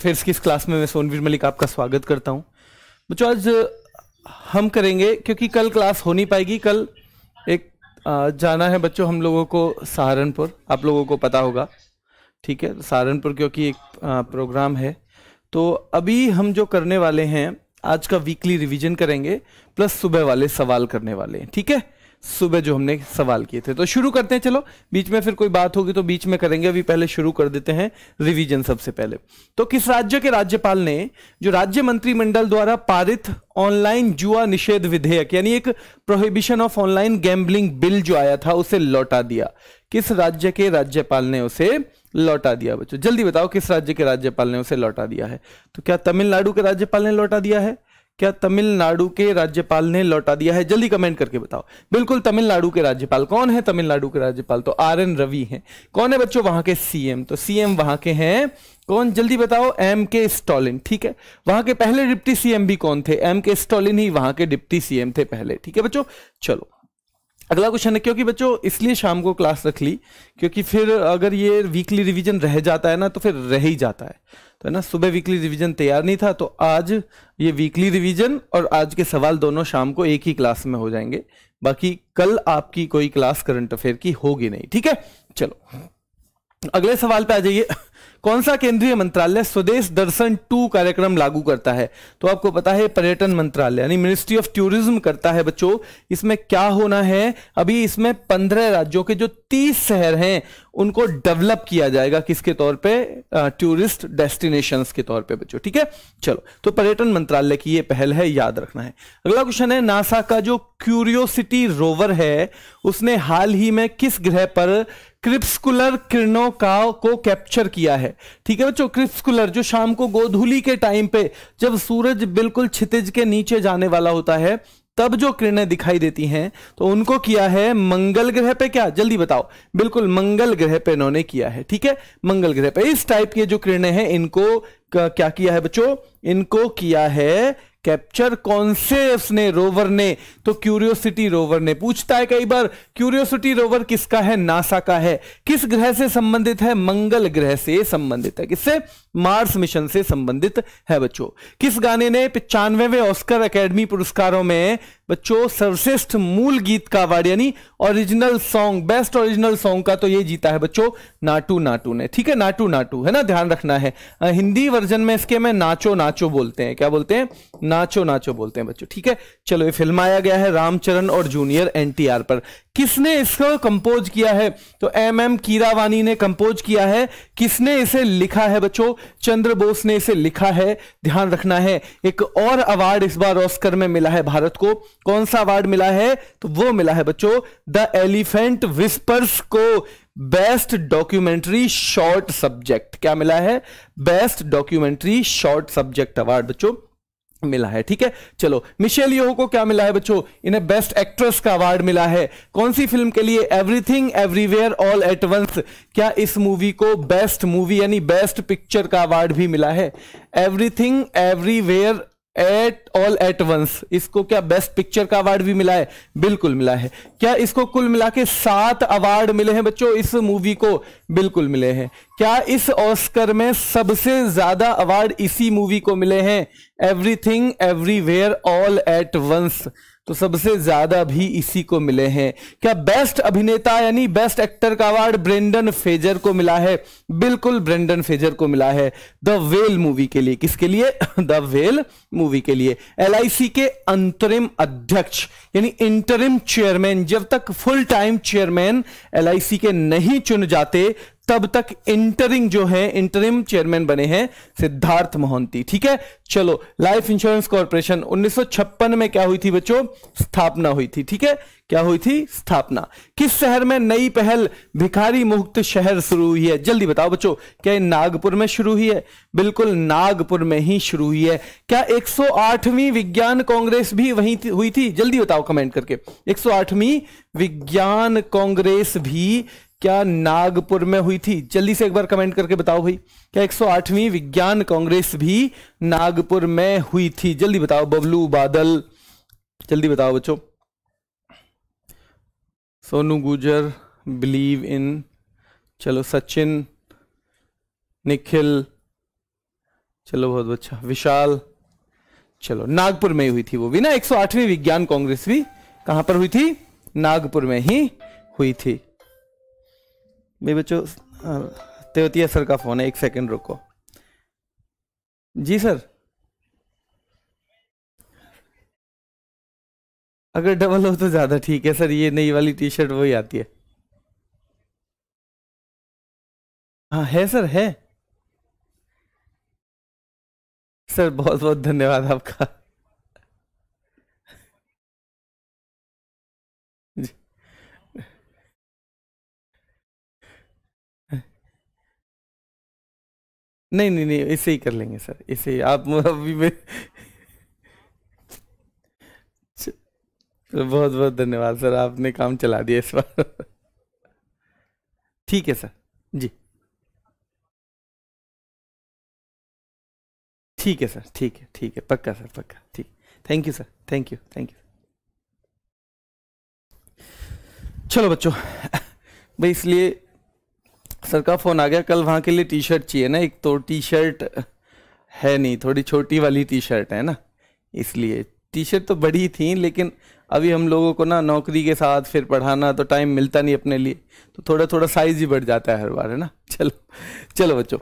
affairs तो की इस क्लास में मैं सोनवीर मलिक आपका स्वागत करता हूं बच्चों आज हम करेंगे क्योंकि कल क्लास हो नहीं पाएगी कल एक जाना है बच्चों हम लोगों को सहारनपुर आप लोगों को पता होगा ठीक है सहारनपुर क्योंकि एक प्रोग्राम है तो अभी हम जो करने वाले हैं आज का वीकली रिवीजन करेंगे प्लस सुबह वाले सवाल करने वाले हैं ठीक है सुबह जो हमने सवाल किए थे तो शुरू करते हैं चलो बीच में फिर कोई बात होगी तो बीच में करेंगे अभी पहले शुरू कर देते हैं रिवीजन सबसे पहले तो किस राज्य के राज्यपाल ने जो राज्य मंत्रिमंडल द्वारा पारित ऑनलाइन जुआ निषेध विधेयक यानी एक prohibition of online gambling bill जो आया था उसे लौटा दिया किस राज्य के राज्यपाल ने उसे लौटा दिया बच्चों जल्दी बताओ किस राज्य के राज्यपाल ने उसे लौटा दिया है तो क्या तमिलनाडु के राज्यपाल ने लौटा दिया है क्या तमिलनाडु के राज्यपाल ने लौटा दिया है जल्दी कमेंट करके बताओ बिल्कुल तमिलनाडु के राज्यपाल कौन है तमिलनाडु के राज्यपाल तो आर एन रवि हैं कौन है बच्चों वहां के सीएम तो सीएम वहां के हैं कौन जल्दी बताओ एम के स्टॉलिन ठीक है वहां के पहले डिप्टी सीएम भी कौन थे एम के स्टॉलिन ही वहां के डिप्टी सीएम थे पहले ठीक है बच्चों चलो अगला क्वेश्चन है क्योंकि बच्चों इसलिए शाम को क्लास रख ली क्योंकि फिर अगर ये वीकली रिवीजन रह जाता है ना तो फिर रह ही जाता है तो है ना सुबह वीकली रिवीजन तैयार नहीं था तो आज ये वीकली रिवीजन और आज के सवाल दोनों शाम को एक ही क्लास में हो जाएंगे बाकी कल आपकी कोई क्लास करंट अफेयर की होगी नहीं ठीक है चलो अगले सवाल पे आ जाइए कौन सा केंद्रीय मंत्रालय स्वदेश दर्शन टू कार्यक्रम लागू करता है तो आपको पता है पर्यटन मंत्रालय यानी मिनिस्ट्री ऑफ टूरिज्म करता है बच्चों इसमें क्या होना है अभी इसमें पंद्रह राज्यों के जो तीस शहर हैं उनको डेवलप किया जाएगा किसके तौर पे टूरिस्ट डेस्टिनेशन के तौर पे बच्चों ठीक है चलो तो पर्यटन मंत्रालय की ये पहल है याद रखना है अगला क्वेश्चन है नासा का जो क्यूरियोसिटी रोवर है उसने हाल ही में किस ग्रह पर क्रिप्सकुलर किरणों का को कैप्चर किया है ठीक है बच्चों क्रिप्सकुलर जो शाम को गोधूली के टाइम पे जब सूरज बिल्कुल छितिज के नीचे जाने वाला होता है तब जो किरणें दिखाई देती हैं तो उनको किया है मंगल ग्रह पे क्या जल्दी बताओ बिल्कुल मंगल ग्रह पे इन्होंने किया है ठीक है मंगल ग्रह पे इस टाइप के जो किरणें हैं इनको क्या किया है बच्चों इनको किया है कैप्चर कौन से उसने रोवर ने तो क्यूरियोसिटी रोवर ने पूछता है कई बार क्यूरियोसिटी रोवर किसका है नासा का है किस ग्रह से संबंधित है मंगल ग्रह से संबंधित है किससे मार्स मिशन से संबंधित है बच्चों किस गाने ने पिचानवे ऑस्कर एकेडमी पुरस्कारों में बच्चों सर्वश्रेष्ठ मूल गीत का अवार्ड यानी original song best original song का तो ये जीता है बच्चों नाटू नाटू ने ठीक है नाटू नाटू है ना ध्यान रखना है हिंदी वर्जन में इसके में नाचो नाचो बोलते हैं क्या बोलते हैं नाचो नाचो बोलते हैं बच्चों ठीक है चलो ये आया गया है रामचरण और जूनियर एनटीआर पर किसने इसको कंपोज किया है तो एम एम कीरावानी ने कंपोज किया है किसने इसे लिखा है बच्चों चंद्र बोस ने इसे लिखा है ध्यान रखना है एक और अवार्ड इस बार ऑस्कर में मिला है भारत को कौन सा अवार्ड मिला है तो वो मिला है बच्चों द एलिफेंट विस्पर्स को बेस्ट डॉक्यूमेंट्री शॉर्ट सब्जेक्ट क्या मिला है best documentary short subject award बच्चों मिला है ठीक है चलो मिशेल यो को क्या मिला है बच्चों इन्हें बेस्ट एक्ट्रेस का अवार्ड मिला है कौन सी फिल्म के लिए everything everywhere all at once क्या इस मूवी को बेस्ट मूवी यानी बेस्ट पिक्चर का अवार्ड भी मिला है everything everywhere at all at once इसको क्या बेस्ट पिक्चर का अवार्ड भी मिला है बिल्कुल मिला है क्या इसको कुल मिला के सात अवार्ड मिले हैं बच्चों इस मूवी को बिल्कुल मिले हैं क्या इस ऑस्कर में सबसे ज्यादा अवार्ड इसी मूवी को मिले हैं everything everywhere all at once तो सबसे ज्यादा भी इसी को मिले हैं क्या बेस्ट अभिनेता यानी बेस्ट एक्टर का अवार्ड ब्रेंडन फेजर को मिला है बिल्कुल ब्रेंडन फेजर को मिला है द वेल मूवी के लिए किसके लिए द वेल मूवी के लिए एल के अंतरिम अध्यक्ष यानी इंटरिम चेयरमैन जब तक फुल टाइम चेयरमैन एल के नहीं चुन जाते तब तक इंटरिंग जो है इंटरिम चेयरमैन बने हैं सिद्धार्थ मोहंती ठीक है चलो लाइफ इंश्योरेंस कॉर्पोरेशन उन्नीस में क्या हुई थी बच्चों स्थापना हुई थी ठीक है क्या हुई थी स्थापना किस शहर में नई पहल भिखारी मुक्त शहर शुरू हुई है जल्दी बताओ बच्चों क्या नागपुर में शुरू हुई है बिल्कुल नागपुर में ही शुरू हुई है क्या 108वीं विज्ञान कांग्रेस भी वहीं थी, हुई थी जल्दी बताओ कमेंट करके 108वीं विज्ञान कांग्रेस भी क्या नागपुर में हुई थी जल्दी से एक बार कमेंट करके बताओ भाई क्या 108वीं विज्ञान कांग्रेस भी नागपुर में हुई थी जल्दी बताओ बबलू बादल जल्दी बताओ बच्चों सोनू गुजर बिलीव इन चलो सचिन निखिल चलो बहुत अच्छा विशाल चलो नागपुर में हुई थी वो भी ना 108वीं विज्ञान कांग्रेस भी कहां पर हुई थी नागपुर में ही हुई थी मेरे बच्चों तेवतिया सर का फ़ोन है एक सेकंड रुको जी सर अगर डबल हो तो ज़्यादा ठीक है सर ये नई वाली टी शर्ट वही आती है हाँ है सर है सर बहुत बहुत धन्यवाद आपका नहीं नहीं नहीं इसे ही कर लेंगे सर इसे ही आप अभी में तो बहुत बहुत धन्यवाद सर आपने काम चला दिया इस बार ठीक है सर जी ठीक है सर ठीक है ठीक है पक्का सर पक्का ठीक thank you sir thank you thank you चलो बच्चों भाई इसलिए सर का फ़ोन आ गया कल वहाँ के लिए टी शर्ट चाहिए ना एक तो टी शर्ट है नहीं थोड़ी छोटी वाली टी शर्ट है ना इसलिए टी शर्ट तो बड़ी थी लेकिन अभी हम लोगों को ना नौकरी के साथ फिर पढ़ाना तो टाइम मिलता नहीं अपने लिए तो थोड़ा थोड़ा साइज़ ही बढ़ जाता है हर बार है ना चलो चलो बच्चों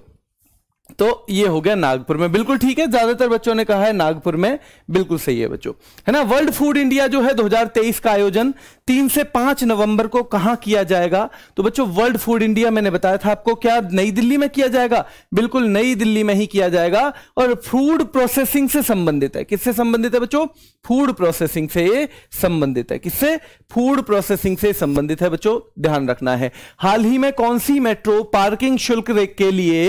तो ये हो गया नागपुर में बिल्कुल ठीक है ज्यादातर बच्चों ने कहा है नागपुर में बिल्कुल सही है बच्चों है ना वर्ल्ड फूड इंडिया जो है 2023 का आयोजन तीन से पांच नवंबर को कहां किया जाएगा तो बच्चों वर्ल्ड फूड इंडिया मैंने बताया था आपको क्या नई दिल्ली में किया जाएगा बिल्कुल नई दिल्ली में ही किया जाएगा और फूड प्रोसेसिंग से संबंधित है किससे संबंधित है बच्चों फूड प्रोसेसिंग से संबंधित है किससे फूड प्रोसेसिंग से संबंधित है बच्चों ध्यान रखना है हाल ही में कौन सी मेट्रो पार्किंग शुल्क के लिए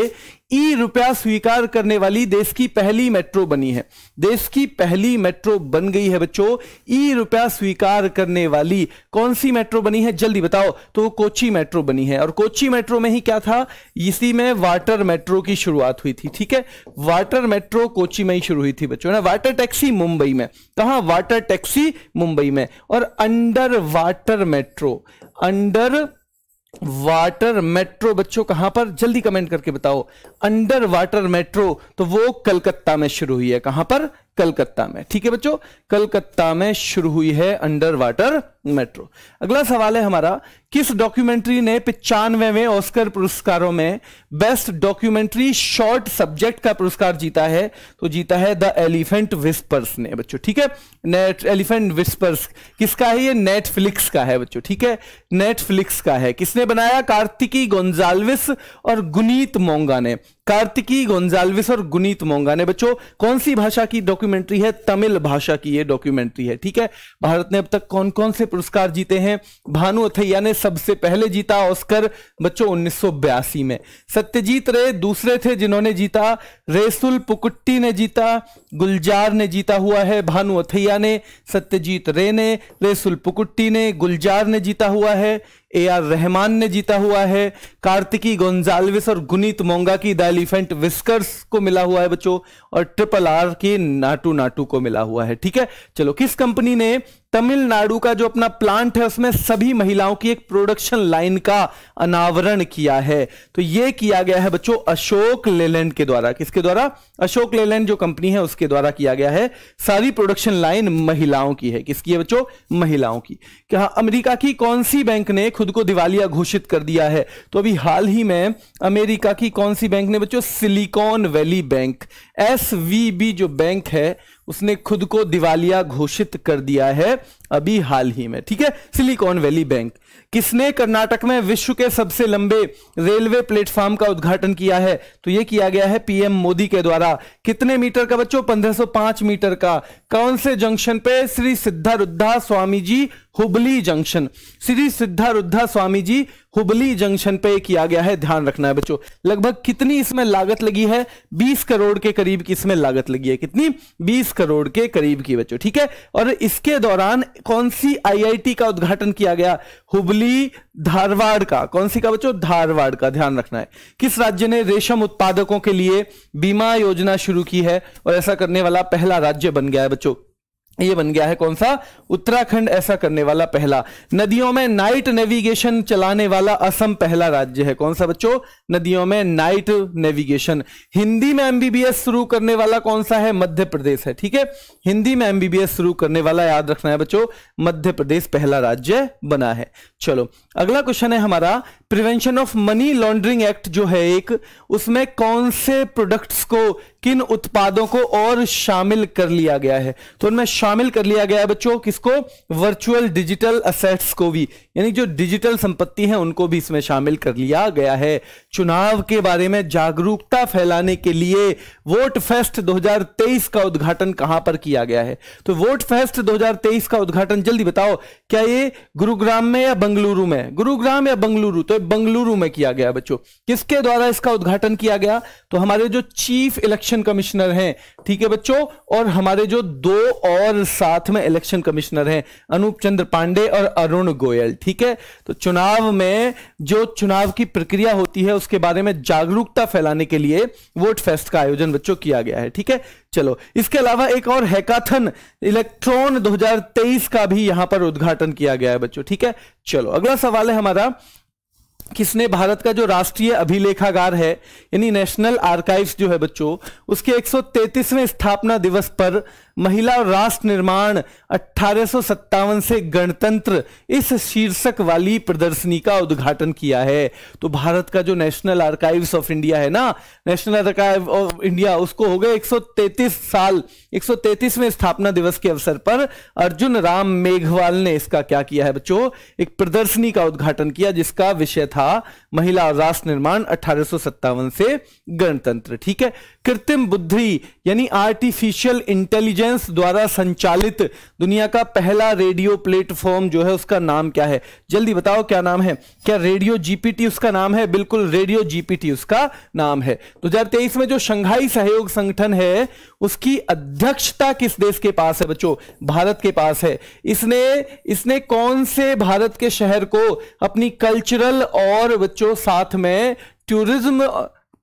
ई रुपया स्वीकार करने वाली देश की पहली मेट्रो बनी है देश की पहली मेट्रो बन गई है बच्चों ई रुपया स्वीकार करने वाली कौन सी मेट्रो बनी है जल्दी बताओ तो कोची मेट्रो बनी है और कोची मेट्रो में ही क्या था इसी में वाटर मेट्रो की शुरुआत हुई थी ठीक है वाटर मेट्रो कोची में ही शुरू हुई थी बच्चों ना वाटर टैक्सी मुंबई में कहा वाटर टैक्सी मुंबई में और under water metro under water metro बच्चों कहां पर जल्दी कमेंट करके बताओ अंडर वाटर मेट्रो तो वो कलकत्ता में शुरू हुई है कहां पर कलकत्ता में ठीक है बच्चों कलकत्ता में शुरू हुई है अंडर वाटर मेट्रो अगला सवाल है हमारा किस डॉक्यूमेंट्री ने पिचानवेवें ऑस्कर पुरस्कारों में बेस्ट डॉक्यूमेंट्री शॉर्ट सब्जेक्ट का पुरस्कार जीता है तो जीता है द एलिफेंट विस्पर्स ने बच्चों ठीक है नेट एलिफेंट विस्पर्स किसका है ये नेटफ्लिक्स का है बच्चों ठीक है नेटफ्लिक्स का है किसने बनाया कार्तिकी गोंजालविस और गुनीत मोंगा ने कार्तिकी गोंजालविस और गुनीत मोंगा ने बच्चों कौन सी भाषा की डॉक्यूमेंट्री है तमिल भाषा की ये डॉक्यूमेंट्री है ठीक है भारत ने अब तक कौन कौन से पुरस्कार जीते हैं भानु अथैया ने सबसे पहले जीता ऑस्कर बच्चों उन्नीस में सत्यजीत रे दूसरे थे जिन्होंने जीता रेसुल पुकुट्टी ने जीता गुलजार ने जीता हुआ है भानु अथैया ने सत्यजीत रे ने रेसुल पुकुट्टी ने गुलजार ने जीता हुआ है ए आर रहमान ने जीता हुआ है कार्तिकी गोंजालविस और गुनीत मोंगा की द एलिफेंट विस्कर्स को मिला हुआ है बच्चों और ट्रिपल आर की नाटू नाटू को मिला हुआ है ठीक है चलो किस कंपनी ने तमिलनाडु का जो अपना प्लांट है उसमें सभी महिलाओं की एक प्रोडक्शन लाइन का अनावरण किया है तो यह किया गया है बच्चों अशोक लेलैंड के द्वारा किसके द्वारा अशोक लेलैंड जो कंपनी है उसके द्वारा किया गया है सारी प्रोडक्शन लाइन महिलाओं की है किसकी है बच्चों महिलाओं की क्या अमेरिका की कौन सी बैंक ने खुद को दिवालिया घोषित कर दिया है तो अभी हाल ही में अमेरिका की कौन सी बैंक ने बच्चों सिलिकॉन वैली बैंक एस जो बैंक है उसने खुद को दिवालिया घोषित कर दिया है अभी हाल ही में ठीक है सिलिकॉन वैली बैंक किसने कर्नाटक में विश्व के सबसे लंबे रेलवे प्लेटफॉर्म का उद्घाटन किया है तो यह किया गया है पीएम मोदी के द्वारा कितने मीटर का बच्चों 1505 मीटर का कौन से जंक्शन पे श्री सिद्धारुद्धा स्वामी जी हुबली जंक्शन श्री सिद्धारुद्धा स्वामी जी हुबली जंक्शन पे किया गया है ध्यान रखना है बच्चों लगभग कितनी इसमें लागत लगी है 20 करोड़ के करीब की इसमें लागत लगी है कितनी 20 करोड़ के करीब की बच्चों ठीक है और इसके दौरान कौन सी आईआईटी का उद्घाटन किया गया हुबली धारवाड़ का कौन सी का बच्चों धारवाड़ का ध्यान रखना है किस राज्य ने रेशम उत्पादकों के लिए बीमा योजना शुरू की है और ऐसा करने वाला पहला राज्य बन गया है बच्चों ये बन गया है कौन सा उत्तराखंड ऐसा करने वाला पहला नदियों में नाइट नेविगेशन चलाने वाला असम पहला राज्य है कौन सा बच्चों नदियों में नाइट नेविगेशन हिंदी में एमबीबीएस शुरू करने वाला कौन सा है मध्य प्रदेश है ठीक है हिंदी में एमबीबीएस शुरू करने वाला याद रखना है बच्चों मध्य प्रदेश पहला राज्य बना है चलो अगला क्वेश्चन है हमारा prevention of money laundering act जो है एक उसमें कौन से प्रोडक्ट्स को किन उत्पादों को और शामिल कर लिया गया है तो उनमें शामिल कर लिया गया है बच्चों किसको वर्चुअल डिजिटल असेट्स को भी यानी जो डिजिटल संपत्ति है उनको भी इसमें शामिल कर लिया गया है चुनाव के बारे में जागरूकता फैलाने के लिए वोट फेस्ट 2023 का उद्घाटन कहां पर किया गया है तो वोट फेस्ट 2023 का उद्घाटन जल्दी बताओ क्या ये गुरुग्राम में या बंगलुरु में गुरुग्राम या बंगलुरु तो बंगलुरु में किया गया बच्चों किसके द्वारा इसका उद्घाटन किया गया तो हमारे जो चीफ इलेक्शन कमिश्नर हैं ठीक है बच्चों और हमारे जो दो और साथ में इलेक्शन कमिश्नर हैं अनूप चंद्र पांडे और अरुण गोयल ठीक ठीक है तो चुनाव में जो चुनाव की प्रक्रिया होती है उसके बारे में जागरूकता फैलाने के लिए वोट फेस्ट का आयोजन बच्चों किया गया है ठीक है चलो इसके अलावा एक और हैकाथन इलेक्ट्रॉन 2023 का भी यहां पर उद्घाटन किया गया है बच्चों ठीक है चलो अगला सवाल है हमारा किसने भारत का जो राष्ट्रीय अभिलेखागार है यानी नेशनल आर्काइव्स जो है बच्चों उसके 133वें स्थापना दिवस पर महिला राष्ट्र निर्माण अठारह से गणतंत्र इस शीर्षक वाली प्रदर्शनी का उद्घाटन किया है तो भारत का जो नेशनल आर्काइव्स ऑफ इंडिया है ना नेशनल आर्काइव ऑफ इंडिया उसको हो गए 133 साल 133वें स्थापना दिवस के अवसर पर अर्जुन राम मेघवाल ने इसका क्या किया है बच्चों एक प्रदर्शनी का उद्घाटन किया जिसका विषय था महिला आवास निर्माण अठारह से गणतंत्र ठीक है कृत्रिम बुद्धि यानी आर्टिफिशियल इंटेलिजेंस द्वारा संचालित दुनिया का पहला रेडियो प्लेटफॉर्म जो है उसका नाम क्या है जल्दी बताओ क्या नाम है क्या रेडियो जीपीटी उसका नाम है बिल्कुल रेडियो जीपीटी उसका नाम है दो में जो शंघाई सहयोग संगठन है उसकी अध्यक्षता किस देश के पास है बच्चों भारत के पास है इसने इसने कौन से भारत के शहर को अपनी कल्चरल और बच्चों साथ में टूरिज्म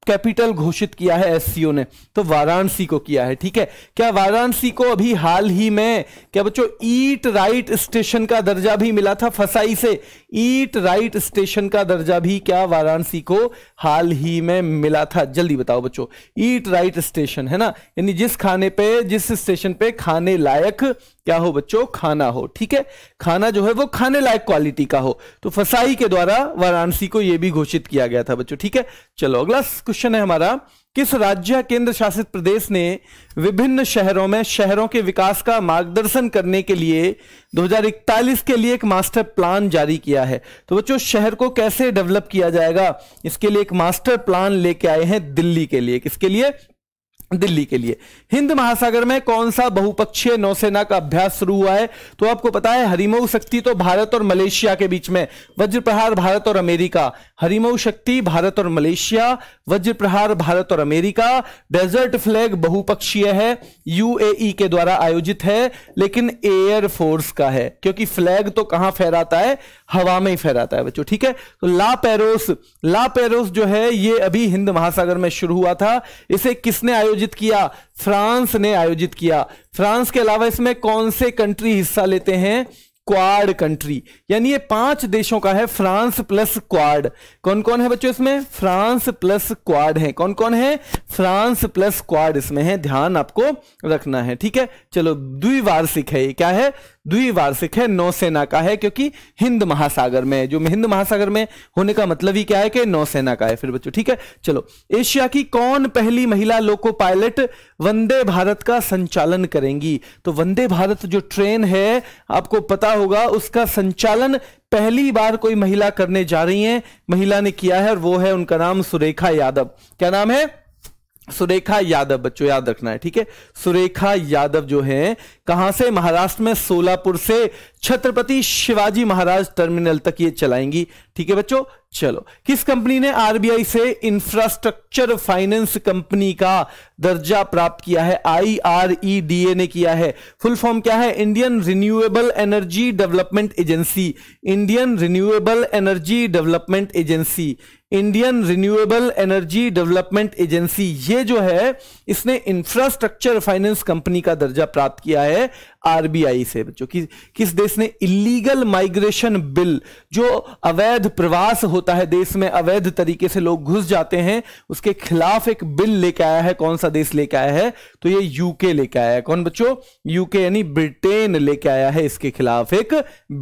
कैपिटल घोषित किया है एससीओ ने तो वाराणसी को किया है ठीक है क्या वाराणसी को अभी हाल ही में क्या बच्चों ईट राइट स्टेशन का दर्जा भी मिला था फसाई से ईट राइट स्टेशन का दर्जा भी क्या वाराणसी को हाल ही में मिला था जल्दी बताओ बच्चों ईट राइट स्टेशन है ना यानी जिस खाने पे जिस स्टेशन पे खाने लायक क्या हो बच्चों खाना हो ठीक है खाना जो है वो खाने लायक क्वालिटी का हो तो फसाई के द्वारा वाराणसी को यह भी घोषित किया गया था बच्चों ठीक है चलो अगला क्वेश्चन है हमारा किस राज्य केंद्र शासित प्रदेश ने विभिन्न शहरों में शहरों के विकास का मार्गदर्शन करने के लिए 2041 के लिए एक मास्टर प्लान जारी किया है तो बच्चों शहर को कैसे डेवलप किया जाएगा इसके लिए एक मास्टर प्लान लेके आए हैं दिल्ली के लिए किसके लिए दिल्ली के लिए हिंद महासागर में कौन सा बहुपक्षीय नौसेना का अभ्यास शुरू हुआ है तो आपको पता है हरिमऊ शक्ति तो भारत और मलेशिया के बीच में वज्र प्रहार भारत और अमेरिका हरिमऊ शक्ति भारत और मलेशिया वज्र प्रहार भारत और अमेरिका डेजर्ट फ्लैग बहुपक्षीय है यूएई के द्वारा आयोजित है लेकिन एयर फोर्स का है क्योंकि फ्लैग तो कहां फहराता है हवा में ही फहराता है बच्चों ठीक है तो ला पेरोस ला पेरोस जो है ये अभी हिंद महासागर में शुरू हुआ था इसे किसने आयोजित आयोजित किया फ्रांस ने आयोजित किया फ्रांस के अलावा इसमें कौन से कंट्री हिस्सा लेते हैं क्वाड कंट्री यानी ये पांच देशों का है फ्रांस प्लस क्वाड कौन कौन है बच्चों इसमें फ्रांस प्लस क्वाड है कौन कौन है फ्रांस प्लस क्वाड इसमें है ध्यान आपको रखना है ठीक है चलो द्विवार्षिक है ये क्या है द्विवार्षिक है नौसेना का है क्योंकि हिंद महासागर में है जो हिंद महासागर में होने का मतलब ही क्या है कि नौसेना का है फिर बच्चों ठीक है चलो एशिया की कौन पहली महिला लोको पायलट वंदे भारत का संचालन करेंगी तो वंदे भारत जो ट्रेन है आपको पता होगा उसका संचालन पहली बार कोई महिला करने जा रही है महिला ने किया है और वो है उनका नाम सुरेखा यादव क्या नाम है सुरेखा यादव बच्चों याद रखना है ठीक है सुरेखा यादव जो है कहां से महाराष्ट्र में सोलापुर से छत्रपति शिवाजी महाराज टर्मिनल तक ये चलाएंगी ठीक है बच्चों चलो किस कंपनी ने आरबीआई से इंफ्रास्ट्रक्चर फाइनेंस कंपनी का दर्जा प्राप्त किया है आईआरईडीए e ने किया है फुल फॉर्म क्या है Indian renewable energy development agency Indian renewable energy development agency Indian renewable energy development agency ये जो है इसने इंफ्रास्ट्रक्चर फाइनेंस कंपनी का दर्जा प्राप्त किया है आरबीआई से बच्चों कि, किस देश ने इलीगल माइग्रेशन बिल जो अवैध प्रवास होता है देश में अवैध तरीके से लोग घुस जाते हैं उसके खिलाफ एक बिल लेके आया है कौन सा देश लेके आया है तो ये यूके लेके आया है कौन बच्चों यूके यानी ब्रिटेन लेके आया है इसके खिलाफ एक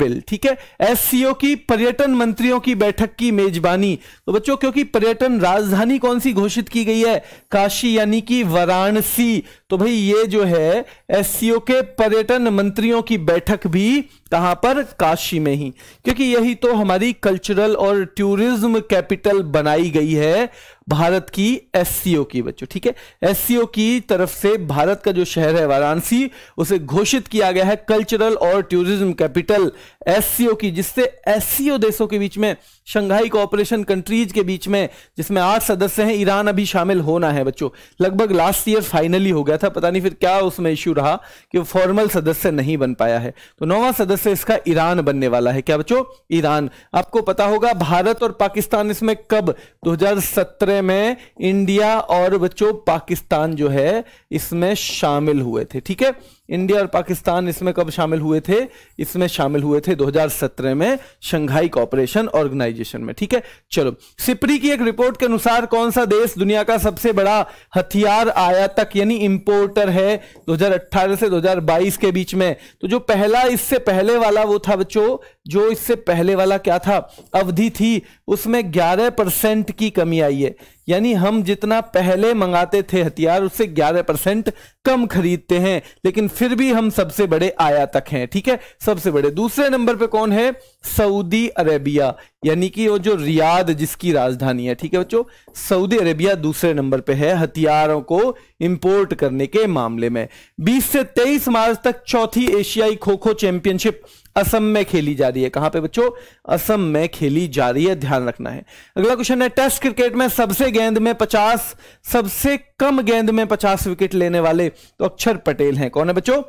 बिल ठीक है एस की पर्यटन मंत्रियों की बैठक की मेजबानी तो बच्चों क्योंकि पर्यटन राजधानी कौन सी घोषित की गई है काशी यानी कि वाराणसी तो भाई ये जो है एससीओ के पर्यटन मंत्रियों की बैठक भी कहां पर काशी में ही क्योंकि यही तो हमारी कल्चरल और टूरिज्म कैपिटल बनाई गई है भारत की एस की बच्चों ठीक है एस की तरफ से भारत का जो शहर है वाराणसी उसे घोषित किया गया है कल्चरल और टूरिज्म कैपिटल एस की जिससे एस देशों के बीच में शंघाई कोऑपरेशन कंट्रीज के बीच में जिसमें आठ सदस्य हैं ईरान अभी शामिल होना है बच्चों लगभग लास्ट ईयर फाइनली हो गया था पता नहीं फिर क्या उसमें इश्यू रहा कि फॉर्मल सदस्य नहीं बन पाया है तो नौवा सदस्य से इसका ईरान बनने वाला है क्या बच्चों ईरान आपको पता होगा भारत और पाकिस्तान इसमें कब 2017 में इंडिया और बच्चों पाकिस्तान जो है इसमें शामिल हुए थे ठीक है इंडिया और पाकिस्तान इसमें कब शामिल हुए थे इसमें शामिल हुए थे 2017 में शंघाई कॉपरेशन ऑर्गेनाइजेशन में ठीक है चलो सिपरी की एक रिपोर्ट के अनुसार कौन सा देश दुनिया का सबसे बड़ा हथियार आयातक यानी इंपोर्टर है 2018 से 2022 के बीच में तो जो पहला इससे पहले वाला वो था बच्चों जो इससे पहले वाला क्या था अवधि थी उसमें 11 परसेंट की कमी आई है यानी हम जितना पहले मंगाते थे हथियार उससे 11 परसेंट कम खरीदते हैं लेकिन फिर भी हम सबसे बड़े आयातक हैं ठीक है सबसे बड़े दूसरे नंबर पे कौन है सऊदी अरेबिया यानी कि वो जो रियाद जिसकी राजधानी है ठीक है बच्चों सऊदी अरेबिया दूसरे नंबर पे है हथियारों को इंपोर्ट करने के मामले में 20 से 23 मार्च तक चौथी एशियाई खो खो चैंपियनशिप असम में खेली जा रही है कहां पे बच्चों असम में खेली जा रही है ध्यान रखना है अगला क्वेश्चन है टेस्ट क्रिकेट में सबसे गेंद में 50 सबसे कम गेंद में 50 विकेट लेने वाले तो अक्षर पटेल हैं कौन है बच्चों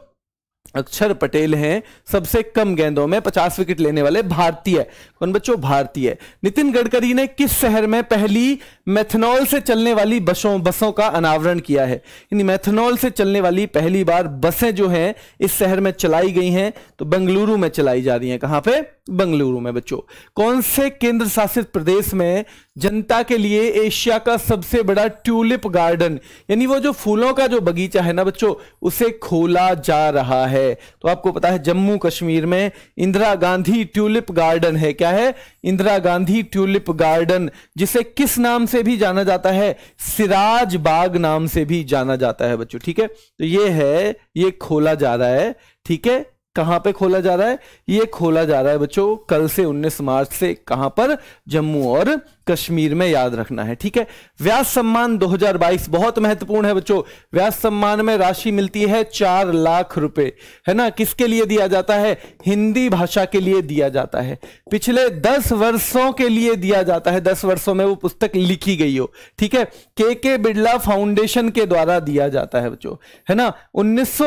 अक्षर पटेल हैं सबसे कम गेंदों में 50 विकेट लेने वाले भारतीय कौन बच्चों भारतीय नितिन गडकरी ने किस शहर में पहली मेथनॉल से चलने वाली बसों बसों का अनावरण किया है यानी मेथनॉल से चलने वाली पहली बार बसें जो हैं इस शहर में चलाई गई हैं तो बेंगलुरु में चलाई जा रही हैं कहां पे बंगलुरु में बच्चों कौन से केंद्र शासित प्रदेश में जनता के लिए एशिया का सबसे बड़ा ट्यूलिप गार्डन यानी वो जो फूलों का जो बगीचा है ना बच्चों उसे खोला जा रहा है तो आपको पता है जम्मू कश्मीर में इंदिरा गांधी ट्यूलिप गार्डन है क्या है इंदिरा गांधी ट्यूलिप गार्डन जिसे किस नाम से भी जाना जाता है सिराज बाग नाम से भी जाना जाता है बच्चों ठीक है तो ये है ये खोला जा रहा है ठीक है कहां पे खोला जा रहा है ये खोला जा रहा है बच्चों कल से 19 मार्च से कहां पर जम्मू और कश्मीर में याद रखना है ठीक है व्यास सम्मान 2022 बहुत महत्वपूर्ण है बच्चों व्यास सम्मान में राशि मिलती है चार लाख रुपए है ना किसके लिए दिया जाता है हिंदी भाषा के लिए दिया जाता है पिछले दस वर्षों के लिए दिया जाता है दस वर्षों में वो पुस्तक लिखी गई हो ठीक है के के बिरला फाउंडेशन के द्वारा दिया जाता है बच्चों है ना उन्नीस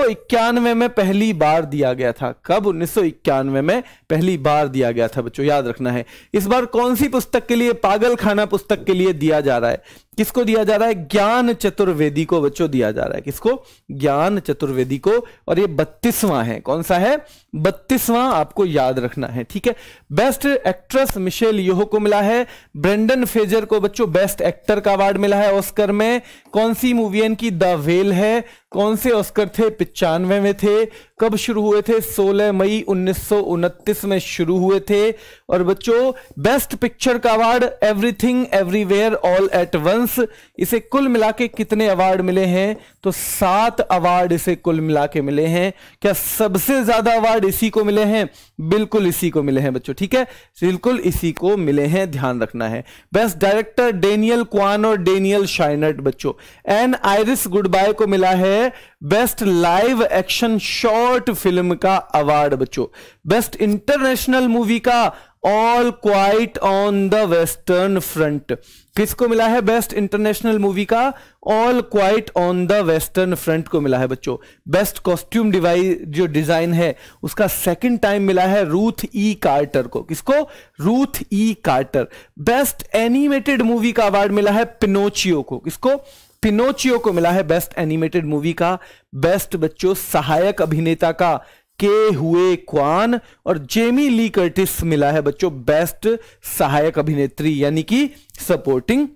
में पहली बार दिया गया था कब उन्नीस में पहली बार दिया गया था बच्चों याद रखना है इस बार कौन सी पुस्तक के लिए पागल पागल खाना पुस्तक के लिए दिया जा रहा है किसको दिया जा रहा है ज्ञान चतुर्वेदी को बच्चों दिया जा रहा है किसको ज्ञान चतुर्वेदी को और ये बत्तीसवां है कौन सा है बत्तीसवां आपको याद रखना है ठीक है बेस्ट एक्ट्रेस मिशेल योह को मिला है ब्रेंडन फेजर को बच्चों बेस्ट एक्टर का अवार्ड मिला है ऑस्कर में कौन सी मूवी इनकी द वेल है कौन से ऑस्कर थे पिचानवे में थे कब शुरू हुए थे 16 मई उन्नीस में शुरू हुए थे और बच्चों बेस्ट पिक्चर का award everything everywhere all at once सेंस इसे कुल मिला के कितने अवार्ड मिले हैं तो सात अवार्ड इसे कुल मिला के मिले हैं क्या सबसे ज्यादा अवार्ड इसी को मिले हैं बिल्कुल इसी को मिले हैं बच्चों ठीक है बिल्कुल इसी को मिले हैं ध्यान रखना है बेस्ट डायरेक्टर डेनियल क्वान और डेनियल शाइनट बच्चों एन आयरिस गुड बाय को मिला है best live action short film का अवार्ड बच्चों बेस्ट इंटरनेशनल मूवी का all quiet on the western front किसको मिला है बेस्ट इंटरनेशनल मूवी का all quiet on the western front को मिला है बच्चों बेस्ट कॉस्ट्यूम डिवाइस जो डिजाइन है उसका सेकंड टाइम मिला है रूथ ई कार्टर को किसको Ruth E Carter best animated movie का अवार्ड मिला है पिनोचियो को किसको पिनोचियो को मिला है बेस्ट एनिमेटेड मूवी का बेस्ट बच्चों सहायक अभिनेता का के हुए क्वान और जेमी ली कर्टिस मिला है बच्चों बेस्ट सहायक अभिनेत्री यानी कि सपोर्टिंग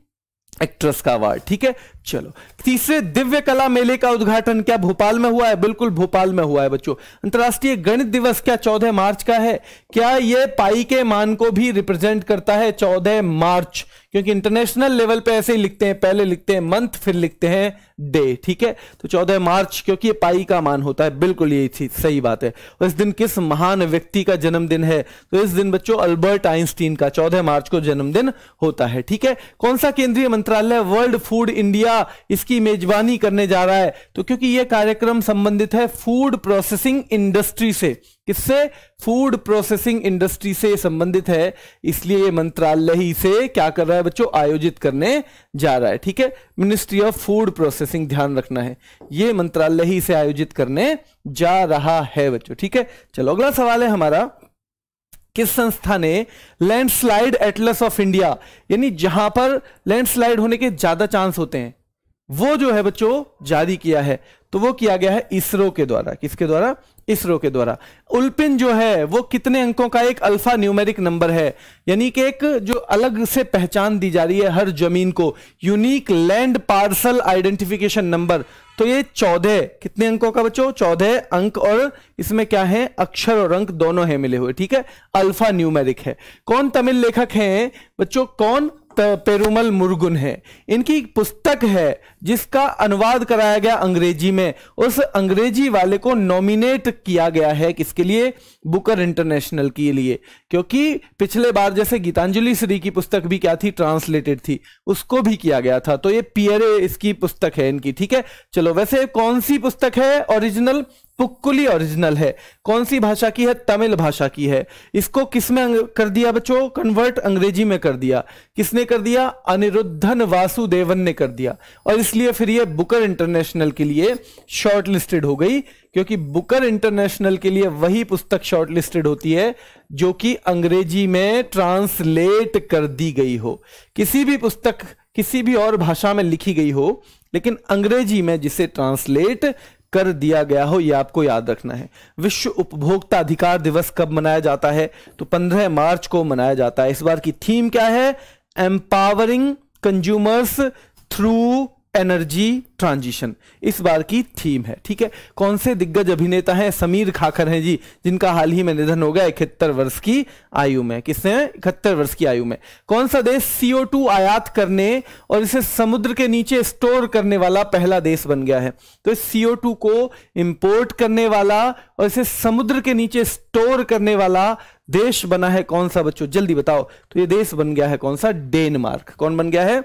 एक्ट्रेस का अवार्ड ठीक है चलो तीसरे दिव्य कला मेले का उद्घाटन क्या भोपाल में हुआ है बिल्कुल भोपाल में हुआ है बच्चों अंतर्राष्ट्रीय गणित दिवस क्या चौदह मार्च का है क्या यह पाई के मान को भी रिप्रेजेंट करता है चौदह मार्च क्योंकि इंटरनेशनल लेवल पे ऐसे ही लिखते हैं पहले लिखते हैं मंथ फिर लिखते हैं डे ठीक है तो चौदह मार्च क्योंकि ये पाई का मान होता है बिल्कुल ये थी सही बात है और इस दिन किस महान व्यक्ति का जन्मदिन है तो इस दिन बच्चों अल्बर्ट आइंस्टीन का चौदह मार्च को जन्मदिन होता है ठीक है कौन सा केंद्रीय मंत्रालय वर्ल्ड फूड इंडिया क्या इसकी मेजबानी करने जा रहा है तो क्योंकि यह कार्यक्रम संबंधित है फूड प्रोसेसिंग इंडस्ट्री से किससे फूड प्रोसेसिंग इंडस्ट्री से संबंधित है इसलिए यह मंत्रालय ही से क्या कर रहा है बच्चों आयोजित करने जा रहा है ठीक है मिनिस्ट्री ऑफ फूड प्रोसेसिंग ध्यान रखना है ये मंत्रालय ही से आयोजित करने जा रहा है बच्चों ठीक है चलो अगला सवाल है हमारा किस संस्था ने लैंडस्लाइड एटलस ऑफ इंडिया यानी जहां पर लैंडस्लाइड होने के ज्यादा चांस होते हैं वो जो है बच्चों जारी किया है तो वो किया गया है इसरो के द्वारा किसके द्वारा इसरो के द्वारा उल्पिन जो है वो कितने अंकों का एक अल्फा न्यूमेरिक नंबर है यानी कि एक जो अलग से पहचान दी जा रही है हर जमीन को unique land parcel identification number तो ये चौदह कितने अंकों का बच्चों चौदह अंक और इसमें क्या है अक्षर और अंक दोनों है मिले हुए ठीक है अल्फा न्यूमेरिक है कौन तमिल लेखक है बच्चों कौन पेरुमल मुर्गुन है इनकी एक पुस्तक है जिसका अनुवाद कराया गया अंग्रेजी में उस अंग्रेजी वाले को नॉमिनेट किया गया है किसके लिए बुकर इंटरनेशनल के लिए क्योंकि पिछले बार जैसे गीतांजलि श्री की पुस्तक भी क्या थी ट्रांसलेटेड थी उसको भी किया गया था तो ये पियरे इसकी पुस्तक है इनकी ठीक है चलो वैसे कौन सी पुस्तक है ओरिजिनल पुक्कुली ओरिजिनल है कौन सी भाषा की है तमिल भाषा की है इसको किसमें कर दिया बच्चों कन्वर्ट अंग्रेजी में कर दिया किसने कर दिया अनिरुद्धन वासुदेवन ने कर दिया और इसलिए फिर ये बुकर इंटरनेशनल के लिए शॉर्ट लिस्टेड हो गई क्योंकि बुकर इंटरनेशनल के लिए वही पुस्तक शॉर्ट लिस्टेड होती है जो कि अंग्रेजी में ट्रांसलेट कर दी गई हो किसी भी पुस्तक किसी भी और भाषा में लिखी गई हो लेकिन अंग्रेजी में जिसे ट्रांसलेट कर दिया गया हो यह आपको याद रखना है विश्व उपभोक्ता अधिकार दिवस कब मनाया जाता है तो 15 मार्च को मनाया जाता है इस बार की थीम क्या है empowering consumers through energy transition इस बार की थीम है ठीक है कौन से दिग्गज अभिनेता हैं समीर खाखर हैं जी जिनका हाल ही में निधन हो गया इकहत्तर वर्ष की आयु में किसने इकहत्तर वर्ष की आयु में कौन सा देश सीओ टू आयात करने और इसे समुद्र के नीचे स्टोर करने वाला पहला देश बन गया है तो इस सीओ टू को इंपोर्ट करने वाला और इसे समुद्र के नीचे स्टोर करने वाला देश बना है कौन सा बच्चों जल्दी बताओ तो ये देश बन गया है कौन सा डेनमार्क कौन बन गया है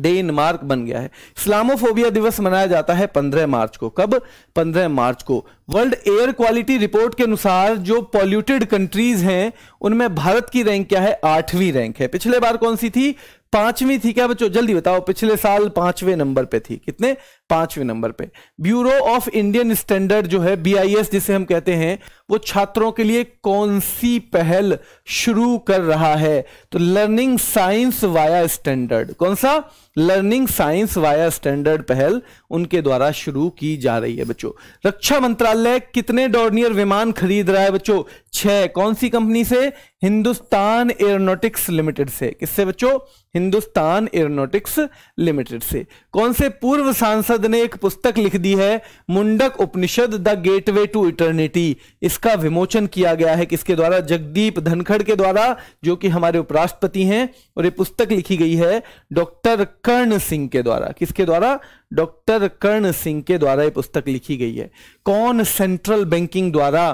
डेनमार्क बन गया है इस्लामोफोबिया दिवस मनाया जाता है 15 मार्च को कब 15 मार्च को वर्ल्ड एयर क्वालिटी रिपोर्ट के अनुसार जो पॉल्यूटेड कंट्रीज हैं उनमें भारत की रैंक क्या है आठवीं रैंक है पिछले बार कौन सी थी पांचवी थी क्या बच्चों जल्दी बताओ पिछले साल पांचवें नंबर पे थी कितने पांचवें नंबर पे ब्यूरो ऑफ इंडियन स्टैंडर्ड जो है बीआईएस जिसे हम कहते हैं वो छात्रों के लिए कौन सी पहल शुरू कर रहा है तो लर्निंग साइंस वाया स्टैंडर्ड कौन सा लर्निंग साइंस वाया स्टैंडर्ड पहल उनके द्वारा शुरू की जा रही है बच्चों रक्षा मंत्रालय कितने डॉर्नियर विमान खरीद रहा है बच्चों छह कौन सी कंपनी से हिंदुस्तान एयरोनोटिक्स लिमिटेड से किससे बच्चों हिंदुस्तान एरोनोटिक्स लिमिटेड से कौन से पूर्व सांसद ने एक पुस्तक लिख दी है Mundak Upanishad the gateway to eternity इसका विमोचन किया गया है किसके द्वारा जगदीप धनखड़ के द्वारा जो कि हमारे उपराष्ट्रपति हैं और ये पुस्तक लिखी गई है डॉक्टर कर्ण सिंह के द्वारा किसके द्वारा डॉक्टर कर्ण सिंह के द्वारा यह पुस्तक लिखी गई है कौन सेंट्रल बैंकिंग द्वारा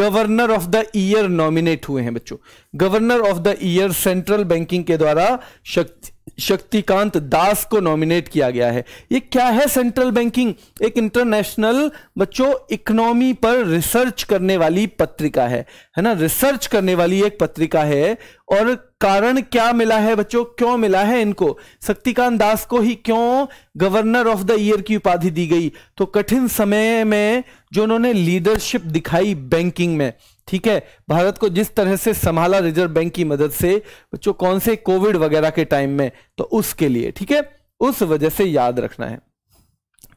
governor of the year nominate हुए हैं बच्चों governor of the year central banking के द्वारा शक्ति शक्तिकांत दास को नॉमिनेट किया गया है ये क्या है सेंट्रल बैंकिंग एक इंटरनेशनल बच्चों इकोनॉमी पर रिसर्च करने वाली पत्रिका है है ना रिसर्च करने वाली एक पत्रिका है और कारण क्या मिला है बच्चों क्यों मिला है इनको शक्तिकांत दास को ही क्यों गवर्नर ऑफ द ईयर की उपाधि दी गई तो कठिन समय में जो उन्होंने लीडरशिप दिखाई बैंकिंग में ठीक है भारत को जिस तरह से संभाला रिजर्व बैंक की मदद से बच्चों कौन से कोविड वगैरह के टाइम में तो उसके लिए ठीक है उस वजह से याद रखना है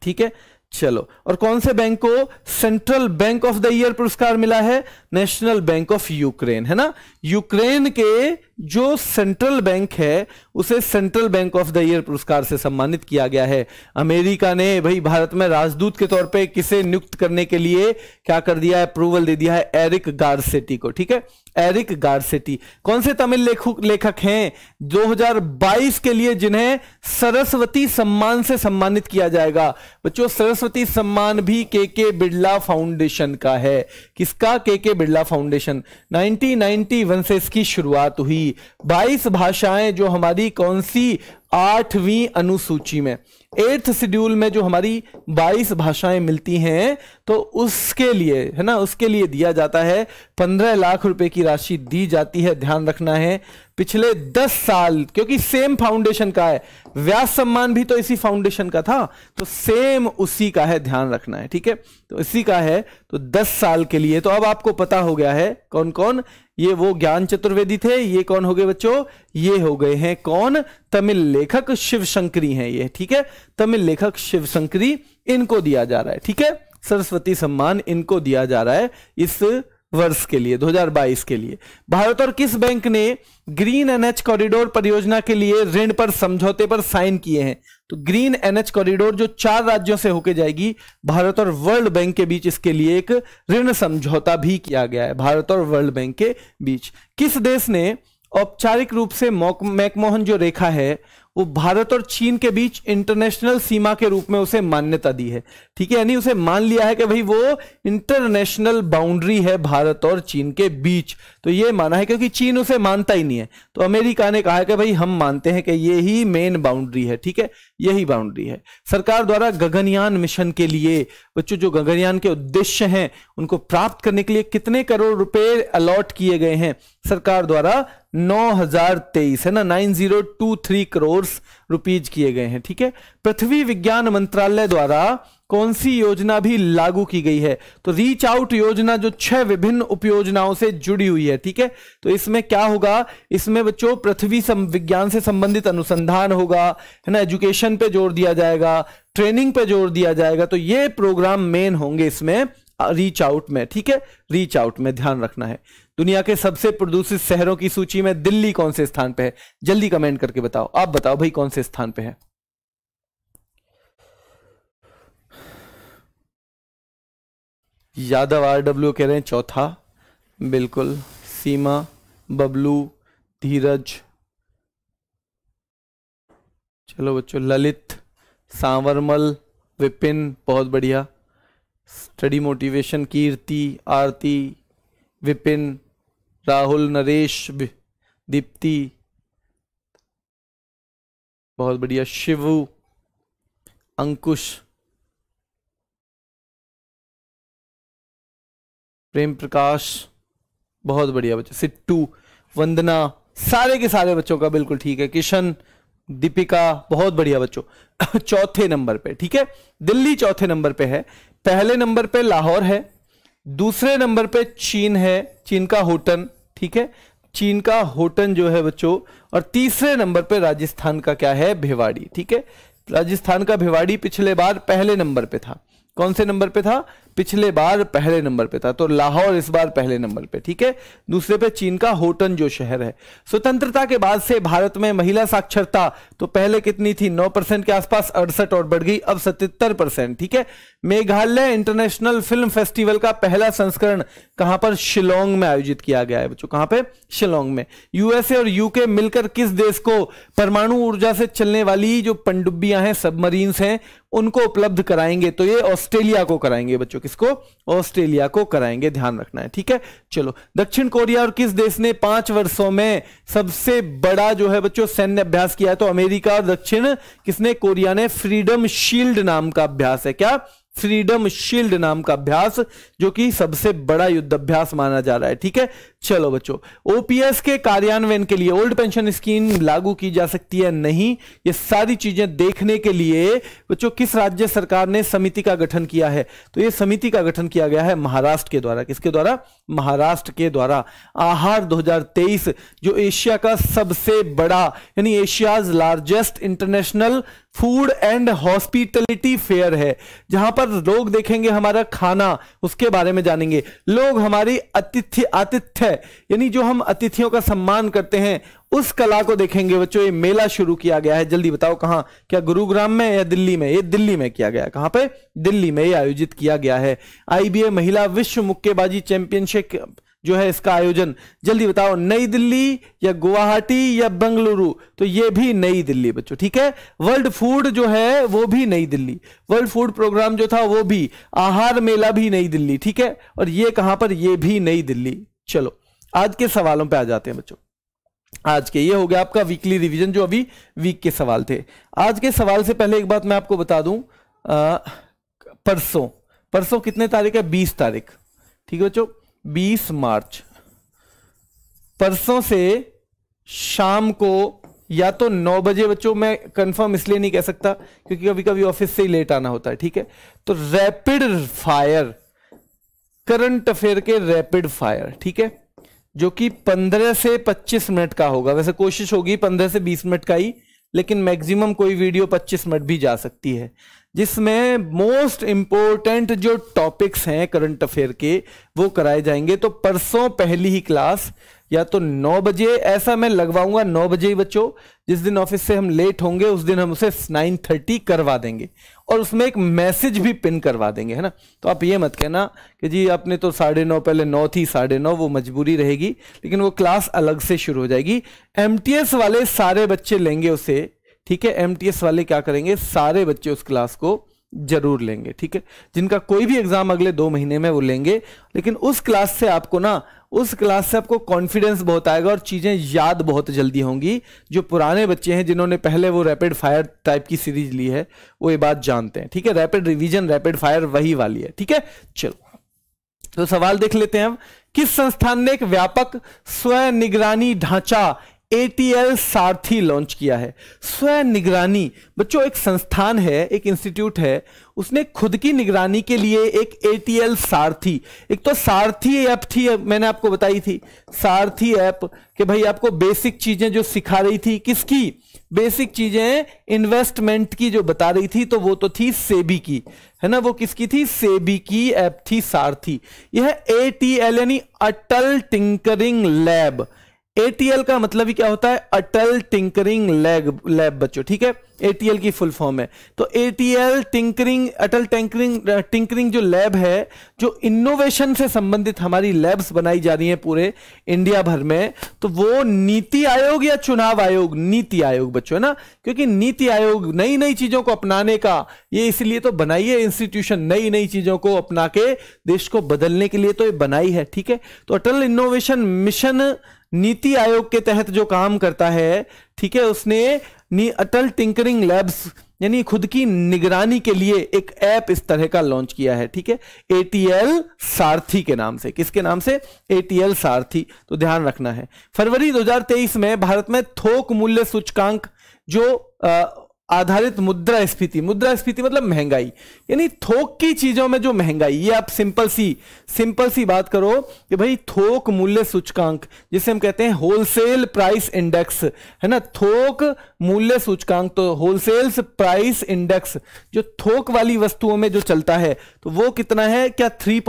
ठीक है चलो और कौन से बैंक को central bank of the year पुरस्कार मिला है नेशनल बैंक ऑफ यूक्रेन है ना यूक्रेन के जो सेंट्रल बैंक है उसे central bank of the year पुरस्कार से सम्मानित किया गया है अमेरिका ने भाई भारत में राजदूत के तौर पे किसे नियुक्त करने के लिए क्या कर दिया है अप्रूवल दे दिया है एरिक गारसेटी को ठीक है एरिक गारसेटी कौन से तमिल लेखक लेखक हैं 2022 के लिए जिन्हें सरस्वती सम्मान से सम्मानित किया जाएगा बच्चों सरस्वती सम्मान भी के के बिरला फाउंडेशन का है किसका के के बिरला फाउंडेशन 1991 से इसकी शुरुआत हुई बाईस भाषाएं जो हमारी कौन सी आठवीं अनुसूची में एट्थ शेड्यूल में जो हमारी 22 भाषाएं मिलती हैं तो उसके लिए है ना उसके लिए दिया जाता है 15 लाख रुपए की राशि दी जाती है ध्यान रखना है पिछले 10 साल क्योंकि सेम फाउंडेशन का है व्यास सम्मान भी तो इसी फाउंडेशन का था तो सेम उसी का है ध्यान रखना है ठीक है तो इसी का है तो दस साल के लिए तो अब आपको पता हो गया है कौन कौन ये वो ज्ञान चतुर्वेदी थे ये कौन हो गए बच्चों ये हो गए हैं कौन तमिल लेखक शिवशंकरी हैं ये ठीक है तमिल लेखक शिवशंकरी इनको दिया जा रहा है ठीक है सरस्वती सम्मान इनको दिया जा रहा है इस वर्ष के लिए 2022 के लिए भारत और किस बैंक ने ग्रीन एनएच कॉरिडोर परियोजना के लिए ऋण पर समझौते पर साइन किए हैं तो ग्रीन एनएच कॉरिडोर जो चार राज्यों से होके जाएगी भारत और वर्ल्ड बैंक के बीच इसके लिए एक ऋण समझौता भी किया गया है भारत और वर्ल्ड बैंक के बीच किस देश ने औपचारिक रूप से मैकमोहन जो रेखा है वो भारत और चीन के बीच इंटरनेशनल सीमा के रूप में उसे मान्यता दी है ठीक है यानी उसे मान लिया है कि भाई वो इंटरनेशनल बाउंड्री है भारत और चीन के बीच तो ये माना है क्योंकि चीन उसे मानता ही नहीं है तो अमेरिका ने कहा है कि भाई हम मानते हैं कि ये ही मेन बाउंड्री है ठीक है यही बाउंड्री है सरकार द्वारा गगनयान मिशन के लिए बच्चों जो गगनयान के उद्देश्य हैं उनको प्राप्त करने के लिए कितने करोड़ रुपए अलॉट किए गए हैं सरकार द्वारा 9023 है ना 9023 करोड़ रुपीज किए गए हैं ठीक है पृथ्वी विज्ञान मंत्रालय द्वारा कौन सी योजना भी लागू की गई है तो रीच आउट योजना जो छह विभिन्न उपयोजनाओं से जुड़ी हुई है ठीक है तो इसमें क्या होगा इसमें बच्चों पृथ्वी विज्ञान से संबंधित अनुसंधान होगा है ना एजुकेशन पे जोर दिया जाएगा ट्रेनिंग पे जोर दिया जाएगा तो ये प्रोग्राम मेन होंगे इसमें रीच आउट में ठीक है रीच आउट में ध्यान रखना है दुनिया के सबसे प्रदूषित शहरों की सूची में दिल्ली कौन से स्थान पे है जल्दी कमेंट करके बताओ आप बताओ भाई कौन से स्थान पे है यादव आर डब्ल्यू कह रहे हैं चौथा बिल्कुल सीमा बबलू धीरज चलो बच्चों ललित सांवरमल विपिन बहुत बढ़िया स्टडी मोटिवेशन कीर्ति आरती विपिन राहुल नरेश दीप्ति बहुत बढ़िया शिव अंकुश प्रेम प्रकाश बहुत बढ़िया बच्चे सिट्टू वंदना सारे के सारे बच्चों का बिल्कुल ठीक है किशन दीपिका बहुत बढ़िया बच्चों चौथे नंबर पे ठीक है दिल्ली चौथे नंबर पे है पहले नंबर पे लाहौर है दूसरे नंबर पे चीन है चीन का होटन ठीक है चीन का होटन जो है बच्चों और तीसरे नंबर पे राजस्थान का क्या है भिवाड़ी ठीक है राजस्थान का भिवाड़ी पिछले बार पहले नंबर पे था कौन से नंबर पे था पिछले बार पहले नंबर पे था तो लाहौर इस बार पहले नंबर पे ठीक है दूसरे पे चीन का होटन जो शहर है स्वतंत्रता के बाद से भारत में महिला साक्षरता तो पहले कितनी थी नौ परसेंट के आसपास अड़सठ और बढ़ गई अब सतहत्तर परसेंट ठीक है मेघालय इंटरनेशनल फिल्म फेस्टिवल का पहला संस्करण कहां पर शिलोंग में आयोजित किया गया है बच्चों कहां पर शिलोंग में यूएसए और यूके मिलकर किस देश को परमाणु ऊर्जा से चलने वाली जो पनडुब्बियां हैं सबमरीन्स हैं उनको उपलब्ध कराएंगे तो ये ऑस्ट्रेलिया को कराएंगे बच्चों किसको ऑस्ट्रेलिया को कराएंगे ध्यान रखना है ठीक है चलो दक्षिण कोरिया और किस देश ने पांच वर्षों में सबसे बड़ा जो है बच्चों सैन्य अभ्यास किया है तो अमेरिका और दक्षिण किसने कोरिया ने फ्रीडम शील्ड नाम का अभ्यास है क्या फ्रीडम शील्ड नाम का अभ्यास जो कि सबसे बड़ा युद्ध अभ्यास माना जा रहा है ठीक है चलो बच्चों ओपीएस के कार्यान्वयन के लिए ओल्ड पेंशन स्कीम लागू की जा सकती है नहीं ये सारी चीजें देखने के लिए बच्चों किस राज्य सरकार ने समिति का गठन किया है तो ये समिति का गठन किया गया है महाराष्ट्र के द्वारा किसके द्वारा महाराष्ट्र के द्वारा आहार दो जो एशिया का सबसे बड़ा यानी Asia's largest international food and hospitality fair है जहां पर लोग देखेंगे हमारा खाना उसके बारे में जानेंगे लोग हमारी अतिथि आतिथ्य यानी जो हम अतिथियों का सम्मान करते हैं उस कला को देखेंगे बच्चों ये मेला शुरू किया गया है जल्दी बताओ कहां क्या गुरुग्राम में या दिल्ली में ये दिल्ली में किया गया कहां पे दिल्ली में ये आयोजित किया गया है आईबीए महिला विश्व मुक्केबाजी चैंपियनशिप जो है इसका आयोजन जल्दी बताओ नई दिल्ली या गुवाहाटी या बंगलुरु तो ये भी नई दिल्ली बच्चों ठीक है वर्ल्ड फूड जो है वो भी नई दिल्ली वर्ल्ड फूड प्रोग्राम जो था वो भी आहार मेला भी नई दिल्ली ठीक है और ये कहां पर ये भी नई दिल्ली चलो आज के सवालों पे आ जाते हैं बच्चों आज के ये हो गया आपका वीकली रिविजन जो अभी वीक के सवाल थे आज के सवाल से पहले एक बात मैं आपको बता दूं परसों परसों कितने तारीख है बीस तारीख ठीक है बच्चों बीस मार्च परसों से शाम को या तो नौ बजे बच्चों मैं कंफर्म इसलिए नहीं कह सकता क्योंकि कभी कभी ऑफिस से ही लेट आना होता है ठीक है तो रैपिड फायर करंट अफेयर के रैपिड फायर ठीक है जो कि 15 से 25 मिनट का होगा वैसे कोशिश होगी 15 से 20 मिनट का ही लेकिन मैक्सिमम कोई वीडियो 25 मिनट भी जा सकती है जिसमें मोस्ट इम्पोर्टेंट जो टॉपिक्स हैं करंट अफेयर के वो कराए जाएंगे तो परसों पहली ही क्लास या तो नौ बजे ऐसा मैं लगवाऊंगा नौ बजे ही बच्चों जिस दिन ऑफिस से हम लेट होंगे उस दिन हम उसे नाइन थर्टी करवा देंगे और उसमें एक मैसेज भी पिन करवा देंगे है ना तो आप ये मत कहना कि जी आपने तो साढ़े नौ पहले नौ थी साढ़े नौ वो मजबूरी रहेगी लेकिन वो क्लास अलग से शुरू हो जाएगी एम वाले सारे बच्चे लेंगे उसे ठीक है एमटीएस वाले क्या करेंगे सारे बच्चे उस क्लास को जरूर लेंगे ठीक है जिनका कोई भी एग्जाम अगले दो महीने में वो लेंगे लेकिन उस क्लास से आपको ना उस क्लास से आपको कॉन्फिडेंस बहुत आएगा और चीज़ें याद बहुत जल्दी होंगी जो पुराने बच्चे हैं जिन्होंने पहले वो रैपिड फायर टाइप की सीरीज ली है वो ये बात जानते हैं ठीक है रैपिड रिविजन रैपिड फायर वही वाली है ठीक है चलो तो सवाल देख लेते हैं हम किस संस्थान ने एक व्यापक स्वयं निगरानी ढांचा एटीएल सारथी लॉन्च किया है स्वयं निगरानी बच्चों एक संस्थान है एक इंस्टीट्यूट है उसने खुद की निगरानी के लिए एक एटीएल सारथी एक तो सारथी ऐप थी मैंने आपको बताई थी सारथी ऐप कि भाई आपको बेसिक चीजें जो सिखा रही थी किसकी बेसिक चीजें इन्वेस्टमेंट की जो बता रही थी तो वो तो थी सेबी की है ना वो किसकी थी सेबी की ऐप थी सारथी यह एल यानी अटल टिंकरिंग लैब एटीएल का मतलब ही क्या होता है अटल टिंकरिंग लैब लैब बच्चों ठीक है एटीएल की फुल फॉर्म है तो ATL tinkering Atal tinkering tinkering जो लैब है जो इनोवेशन से संबंधित हमारी लैब्स बनाई जा रही हैं पूरे इंडिया भर में तो वो नीति आयोग या चुनाव आयोग नीति आयोग बच्चों ना क्योंकि नीति आयोग नई नई चीजों को अपनाने का ये इसलिए तो बनाई है इंस्टीट्यूशन नई नई चीजों को अपना के देश को बदलने के लिए तो ये बनाई है ठीक है तो अटल इनोवेशन मिशन नीति आयोग के तहत जो काम करता है ठीक है उसने अटल टिंकरिंग लैब्स यानी खुद की निगरानी के लिए एक ऐप इस तरह का लॉन्च किया है ठीक है एटीएल सारथी के नाम से किसके नाम से एटीएल सारथी तो ध्यान रखना है फरवरी 2023 में भारत में थोक मूल्य सूचकांक जो आधारित मुद्रा स्फीति मुद्रा स्फीति मतलब महंगाई यानी थोक की चीजों में जो महंगाई ये आप सिंपल सी सिंपल सी बात करो कि भाई थोक मूल्य सूचकांक जिसे हम कहते हैं होलसेल प्राइस इंडेक्स है ना थोक मूल्य सूचकांक तो होलसेल प्राइस इंडेक्स जो थोक वाली वस्तुओं में जो चलता है तो वो कितना है क्या थ्री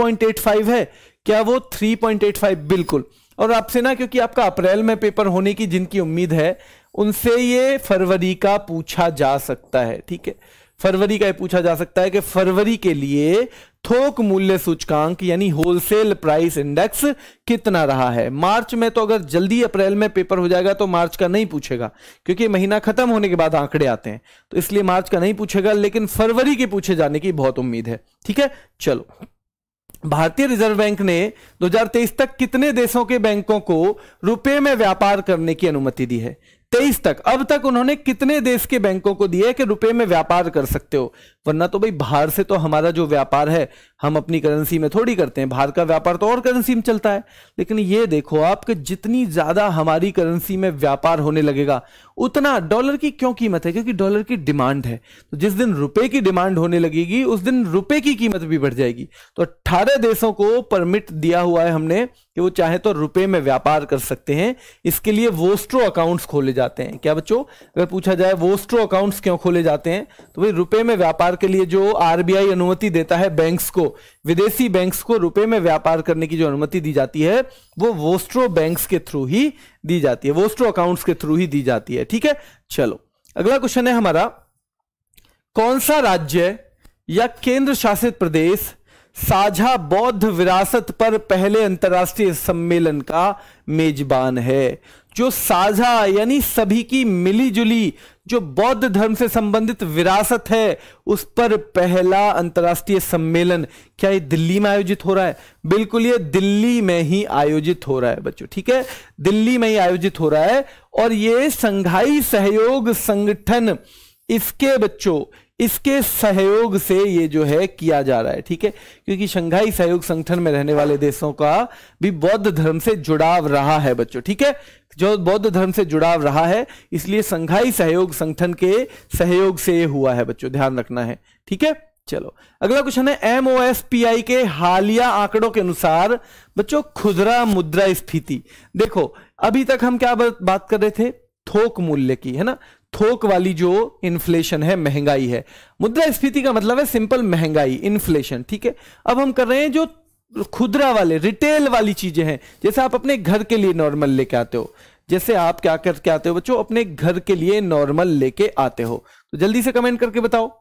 है क्या वो थ्री बिल्कुल और आपसे ना क्योंकि आपका अप्रैल में पेपर होने की जिनकी उम्मीद है उनसे ये फरवरी का पूछा जा सकता है ठीक है फरवरी का ये पूछा जा सकता है कि फरवरी के लिए थोक मूल्य सूचकांक यानी होलसेल प्राइस इंडेक्स कितना रहा है मार्च में तो अगर जल्दी अप्रैल में पेपर हो जाएगा तो मार्च का नहीं पूछेगा क्योंकि महीना खत्म होने के बाद आंकड़े आते हैं तो इसलिए मार्च का नहीं पूछेगा लेकिन फरवरी के पूछे जाने की बहुत उम्मीद है ठीक है चलो भारतीय रिजर्व बैंक ने 2023 तक कितने देशों के बैंकों को रुपए में व्यापार करने की अनुमति दी है 23 तक अब तक उन्होंने कितने देश के बैंकों को दिए कि रुपए में व्यापार कर सकते हो वरना तो भाई बाहर से तो हमारा जो व्यापार है हम अपनी करेंसी में थोड़ी करते हैं बाहर का व्यापार तो और करेंसी में चलता है लेकिन ये देखो आप कि जितनी ज़्यादा हमारी करेंसी में व्यापार होने लगेगा उतना डॉलर की क्यों कीमत है क्योंकि डॉलर की डिमांड है तो जिस दिन रुपए की डिमांड होने लगेगी उस दिन रुपए की कीमत भी बढ़ जाएगी तो अट्ठारह देशों को परमिट दिया हुआ है हमने कि वो चाहे तो रुपए में व्यापार कर सकते हैं इसके लिए वोस्ट्रो अकाउंट्स खोले जाते हैं क्या बच्चों अगर पूछा जाए वोस्ट्रो अकाउंट्स क्यों खोले जाते हैं तो भाई रुपए में व्यापार व्यापार के लिए जो आरबीआई अनुमति देता है बैंक्स को विदेशी बैंक्स को रुपए में व्यापार करने की जो अनुमति दी जाती है वो वोस्ट्रो बैंक्स के थ्रू ही दी जाती है वोस्ट्रो अकाउंट्स के थ्रू ही दी जाती है ठीक है चलो अगला क्वेश्चन है हमारा कौन सा राज्य या केंद्र शासित प्रदेश साझा बौद्ध विरासत पर पहले अंतर्राष्ट्रीय सम्मेलन का मेजबान है जो साझा यानी सभी की मिलीजुली जो बौद्ध धर्म से संबंधित विरासत है उस पर पहला अंतर्राष्ट्रीय सम्मेलन क्या ये दिल्ली में आयोजित हो रहा है बिल्कुल ये दिल्ली में ही आयोजित हो रहा है बच्चों ठीक है दिल्ली में ही आयोजित हो रहा है और ये संघाई सहयोग संगठन इसके बच्चों इसके सहयोग से ये जो है किया जा रहा है ठीक है क्योंकि शंघाई सहयोग संगठन में रहने वाले देशों का भी बौद्ध धर्म से जुड़ाव रहा है बच्चों ठीक है जो बौद्ध धर्म से जुड़ाव रहा है इसलिए संघाई सहयोग संगठन के सहयोग से हुआ है बच्चों ध्यान रखना है ठीक है चलो अगला क्वेश्चन है M O S P I के हालिया आंकड़ों के अनुसार बच्चों खुदरा मुद्रा स्फीति देखो अभी तक हम क्या बात कर रहे थे थोक मूल्य की है ना थोक वाली जो इन्फ्लेशन है महंगाई है मुद्रा स्फीति का मतलब है सिंपल महंगाई इन्फ्लेशन ठीक है अब हम कर रहे हैं जो खुदरा वाले रिटेल वाली चीजें हैं जैसे आप अपने घर के लिए नॉर्मल लेके आते हो जैसे आप क्या करके आते हो बच्चों अपने घर के लिए नॉर्मल लेके आते हो तो जल्दी से कमेंट करके बताओ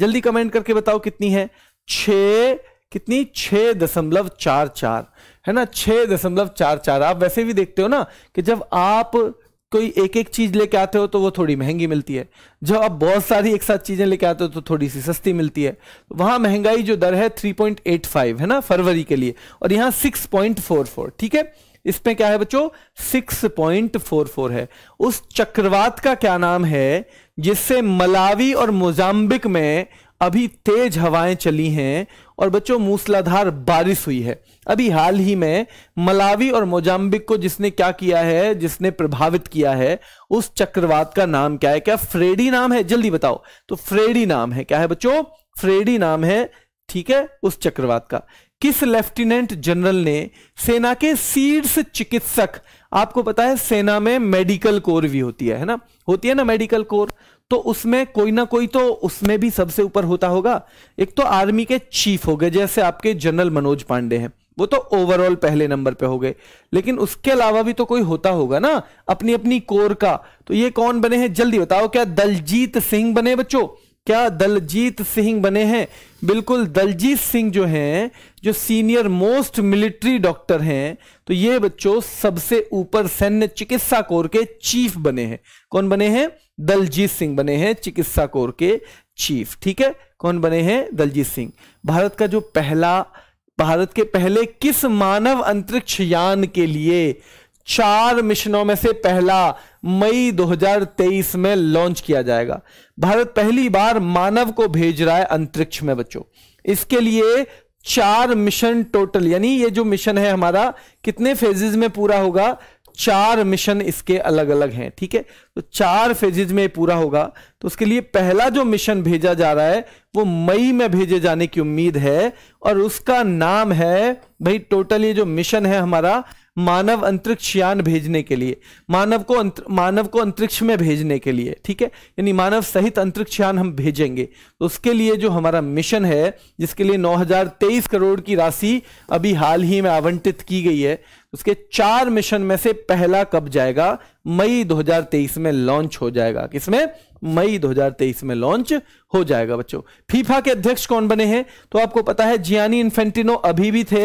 जल्दी कमेंट करके बताओ कितनी है छ कितनी छह दशमलव चार चार है ना छह दशमलव चार चार आप वैसे भी देखते हो ना कि जब आप कोई एक एक चीज लेके आते हो तो वो थोड़ी महंगी मिलती है जब आप बहुत सारी एक साथ चीजें लेके आते हो तो थोड़ी सी सस्ती मिलती है वहां महंगाई जो दर है 3.85 है ना फरवरी के लिए और यहां 6.44 ठीक है इसमें क्या है बच्चों 6.44 है उस चक्रवात का क्या नाम है जिससे मलावी और मोजाम्बिक में अभी तेज हवाएं चली हैं और बच्चों मूसलाधार बारिश हुई है अभी हाल ही में मलावी और मोजाम्बिक को जिसने क्या किया है जिसने प्रभावित किया है उस चक्रवात का नाम क्या है क्या फ्रेडी नाम है जल्दी बताओ तो फ्रेडी नाम है क्या है बच्चों फ्रेडी नाम है ठीक है उस चक्रवात का किस लेफ्टिनेंट जनरल ने सेना के शीर्ष चिकित्सक आपको पता है सेना में मेडिकल कोर भी होती है, है ना होती है ना मेडिकल कोर तो उसमें कोई ना कोई तो उसमें भी सबसे ऊपर होता होगा एक तो आर्मी के चीफ हो गए जैसे आपके जनरल मनोज पांडे हैं वो तो ओवरऑल पहले नंबर पे हो गए लेकिन उसके अलावा भी तो कोई होता होगा ना अपनी अपनी कोर का तो ये कौन बने हैं जल्दी बताओ क्या दलजीत सिंह बने बच्चों क्या दलजीत सिंह बने हैं बिल्कुल दलजीत सिंह जो हैं जो सीनियर मोस्ट मिलिट्री डॉक्टर हैं तो ये बच्चों सबसे ऊपर सैन्य चिकित्सा कोर के चीफ बने हैं कौन बने हैं दलजीत सिंह बने हैं चिकित्सा कोर के चीफ ठीक है कौन बने हैं दलजीत सिंह भारत का जो पहला भारत के पहले किस मानव अंतरिक्ष यान के लिए चार मिशनों में से पहला मई 2023 में लॉन्च किया जाएगा भारत पहली बार मानव को भेज रहा है अंतरिक्ष में बच्चों इसके लिए चार मिशन टोटल यानी ये जो मिशन है हमारा कितने फेजेस में पूरा होगा चार मिशन इसके अलग अलग हैं ठीक है तो चार फेजेज में पूरा होगा तो उसके लिए पहला जो मिशन भेजा जा रहा है वो मई में भेजे जाने की उम्मीद है और उसका नाम है भाई टोटल ये जो मिशन है हमारा मानव अंतरिक्ष यान भेजने के लिए मानव को अंतर, मानव को अंतरिक्ष में भेजने के लिए ठीक है यानी मानव सहित अंतरिक्ष यान हम भेजेंगे तो उसके लिए जो हमारा मिशन है जिसके लिए 9023 करोड़ की राशि अभी हाल ही में आवंटित की गई है उसके चार मिशन में से पहला कब जाएगा मई 2023 में लॉन्च हो जाएगा किसमें मई 2023 में लॉन्च हो जाएगा बच्चों फीफा के अध्यक्ष कौन बने हैं तो आपको पता है जियानी इन्फेंटिनो अभी भी थे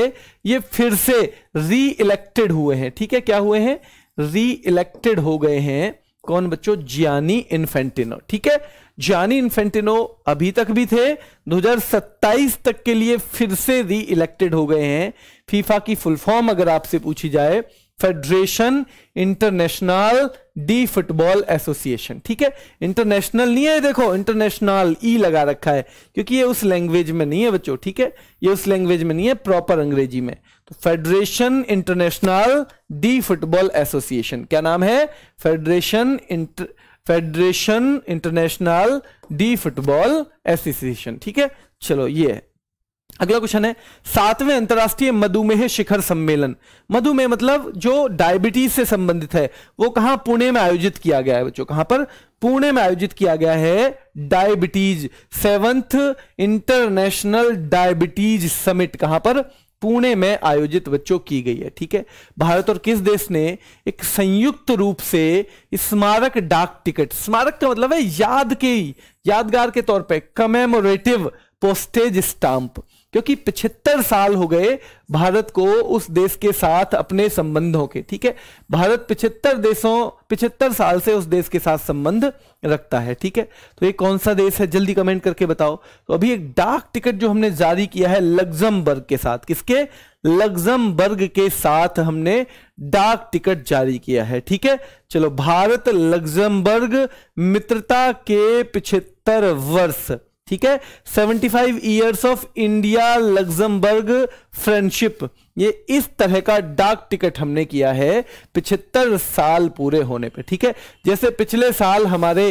ये फिर से री इलेक्टेड हुए हैं ठीक है क्या हुए हैं री इलेक्टेड हो गए हैं कौन बच्चों जियानी इन्फेंटिनो ठीक है जानी इन्फेंटिनो अभी तक भी थे 2027 तक के लिए फिर से री इलेक्टेड हो गए हैं फीफा की फुल फॉर्म अगर आपसे पूछी जाए federation international de football association ठीक है इंटरनेशनल नहीं है देखो इंटरनेशनल ई e लगा रखा है क्योंकि ये उस लैंग्वेज में नहीं है बच्चों ठीक है ये उस लैंग्वेज में नहीं है प्रॉपर अंग्रेजी में तो federation international de football association क्या नाम है federation inter federation international de football association ठीक है चलो ये है अगला क्वेश्चन है सातवें अंतर्राष्ट्रीय मधुमेह शिखर सम्मेलन मधुमेह मतलब जो डायबिटीज से संबंधित है वो कहां पुणे में आयोजित किया गया है बच्चों कहां पर पुणे में आयोजित किया गया है diabetes seventh international diabetes summit कहां पर पुणे में आयोजित बच्चों की गई है ठीक है भारत और किस देश ने एक संयुक्त रूप से स्मारक डाक टिकट स्मारक का मतलब है याद के यादगार के तौर पे कमेमोरेटिव पोस्टेज स्टाम्प क्योंकि पिछहत्तर साल हो गए भारत को उस देश के साथ अपने संबंधों के ठीक है भारत पिछहत्तर देशों पिछहत्तर साल से उस देश के साथ संबंध रखता है ठीक है तो ये कौन सा देश है जल्दी कमेंट करके बताओ तो अभी एक डाक टिकट जो हमने जारी किया है लग्जमबर्ग के साथ किसके लग्जमबर्ग के साथ हमने डाक टिकट जारी किया है ठीक है चलो भारत लग्जमबर्ग मित्रता के पिछहत्तर वर्ष ठीक है 75 years of India Luxembourg friendship ये इस तरह का डाक टिकट हमने किया है पिछहत्तर साल पूरे होने पे ठीक है जैसे पिछले साल हमारे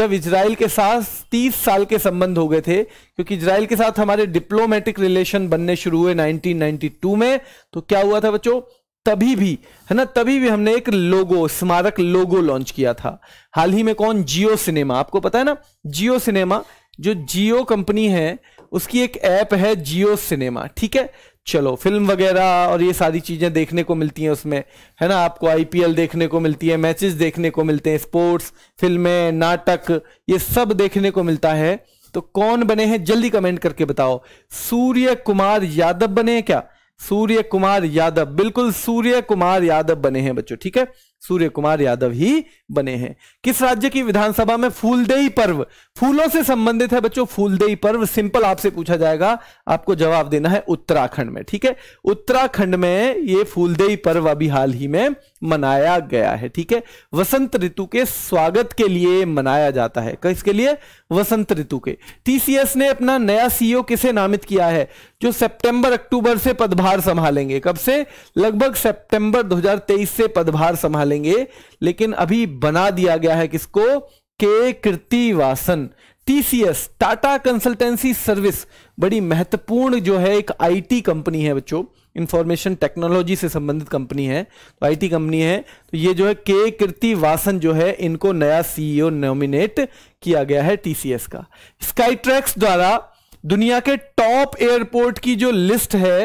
जब इसराइल के साथ तीस साल के संबंध हो गए थे क्योंकि इसराइल के साथ हमारे डिप्लोमेटिक रिलेशन बनने शुरू हुए 1992 में तो क्या हुआ था बच्चों तभी भी है ना तभी भी हमने एक लोगो स्मारक लोगो लॉन्च किया था हाल ही में कौन जियो सिनेमा आपको पता है ना जियो सिनेमा जो जियो कंपनी है उसकी एक ऐप है जियो सिनेमा ठीक है चलो फिल्म वगैरह और ये सारी चीज़ें देखने को मिलती हैं उसमें है ना आपको आईपीएल देखने को मिलती है मैचेस देखने को मिलते हैं स्पोर्ट्स फिल्में नाटक ये सब देखने को मिलता है तो कौन बने हैं जल्दी कमेंट करके बताओ सूर्य कुमार यादव बने हैं क्या सूर्य कुमार यादव बिल्कुल सूर्य कुमार यादव बने हैं बच्चों ठीक है सूर्य कुमार यादव ही बने हैं किस राज्य की विधानसभा में फूलदेई पर्व फूलों से संबंधित है बच्चों फूलदेई पर्व सिंपल आपसे पूछा जाएगा आपको जवाब देना है उत्तराखंड में ठीक है उत्तराखंड में ये फूलदेई पर्व अभी हाल ही में मनाया गया है ठीक है वसंत ऋतु के स्वागत के लिए मनाया जाता है किसके लिए वसंत ऋतु के टीसीएस ने अपना नया सीईओ किसे नामित किया है जो सितंबर अक्टूबर से पदभार संभालेंगे कब से लगभग सितंबर 2023 से पदभार संभाल डालेंगे लेकिन अभी बना दिया गया है किसको के Krithivasan TCS Tata consultancy service बड़ी महत्वपूर्ण जो है एक आईटी कंपनी है बच्चों इंफॉर्मेशन टेक्नोलॉजी से संबंधित कंपनी है तो आईटी कंपनी है तो ये जो है के वासन जो है इनको नया सीईओ नॉमिनेट e किया गया है टीसीएस का स्काईट्रैक्स द्वारा दुनिया के टॉप एयरपोर्ट की जो लिस्ट है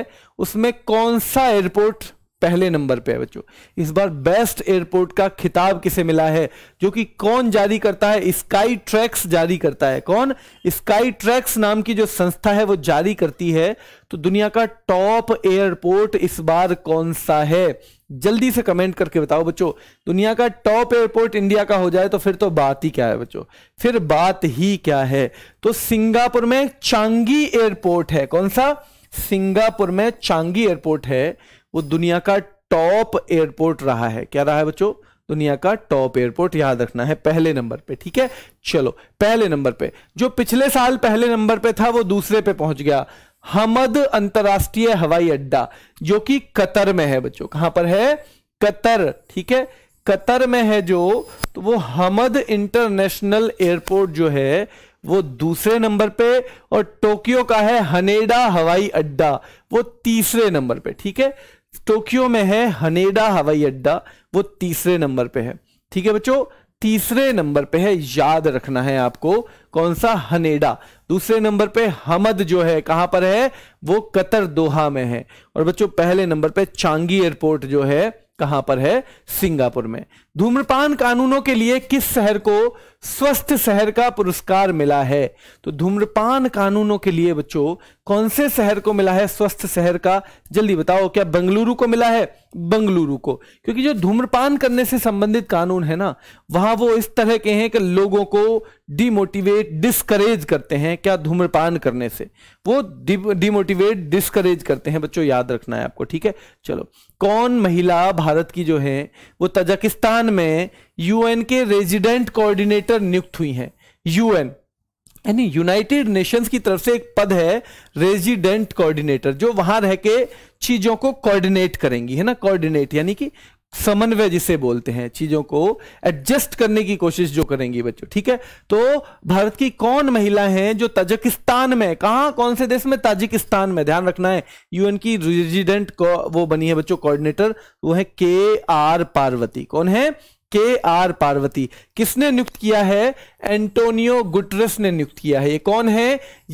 उसमें कौन सा एयरपोर्ट पहले नंबर पे है बच्चों इस बार बेस्ट एयरपोर्ट का खिताब किसे मिला है जो कि कौन जारी करता है स्काई ट्रैक्स जारी करता है कौन स्काई ट्रैक्स नाम की जो संस्था है वो जारी करती है तो दुनिया का टॉप एयरपोर्ट इस बार कौन सा है जल्दी से कमेंट करके बताओ बच्चों दुनिया का टॉप एयरपोर्ट इंडिया का हो जाए तो फिर तो बात ही क्या है बच्चों फिर बात ही क्या है तो सिंगापुर में चांगी एयरपोर्ट है कौन सा सिंगापुर में चांगी एयरपोर्ट है वो दुनिया का टॉप एयरपोर्ट रहा है क्या रहा है बच्चों दुनिया का टॉप एयरपोर्ट याद रखना है पहले नंबर पे ठीक है चलो पहले नंबर पे जो पिछले साल पहले नंबर पे था वो दूसरे पे पहुंच गया हमद अंतरराष्ट्रीय हवाई अड्डा जो कि कतर में है बच्चों कहां पर है कतर ठीक है कतर में है जो तो वो हमद इंटरनेशनल एयरपोर्ट जो है वो दूसरे नंबर पे और टोक्यो का है हनेडा हवाई अड्डा वो तीसरे नंबर पे ठीक है टोक्यो में है हनेडा हवाई अड्डा वो तीसरे नंबर पे है ठीक है बच्चों तीसरे नंबर पे है याद रखना है आपको कौन सा हनेडा दूसरे नंबर पे हमद जो है कहां पर है वो कतर दोहा में है और बच्चों पहले नंबर पे चांगी एयरपोर्ट जो है कहां पर है सिंगापुर में धूम्रपान कानूनों के लिए किस शहर को स्वस्थ शहर का पुरस्कार मिला है तो धूम्रपान कानूनों के लिए बच्चों कौन से शहर को मिला है स्वस्थ शहर का जल्दी बताओ क्या बंगलुरु को मिला है बंगलुरु को क्योंकि जो धूम्रपान करने से संबंधित कानून है ना वहां वो इस तरह के हैं कि लोगों को डिमोटिवेट डिस्करेज करते हैं क्या धूम्रपान करने से वो डिमोटिवेट डिस्करेज करते हैं बच्चों याद रखना है आपको ठीक है चलो कौन महिला भारत की जो है वो तजाकिस्तान पाकिस्तान में यूएन के रेजिडेंट कोऑर्डिनेटर नियुक्त हुई हैं यूएन यानी यूनाइटेड नेशंस की तरफ से एक पद है रेजिडेंट कोऑर्डिनेटर जो वहां रह के चीजों को कोऑर्डिनेट करेंगी है ना कोऑर्डिनेट यानी कि समन्वय जिसे बोलते हैं चीजों को एडजस्ट करने की कोशिश जो करेंगी बच्चों ठीक है तो भारत की कौन महिला है जो ताजिकिस्तान में कहा कौन से देश में ताजिकिस्तान में ध्यान रखना है यूएन की रेजिडेंट वो बनी है बच्चों कोऑर्डिनेटर वो है के आर पार्वती कौन है के आर पार्वती किसने नियुक्त किया है एंटोनियो गुटरस ने नियुक्त किया है ये कौन है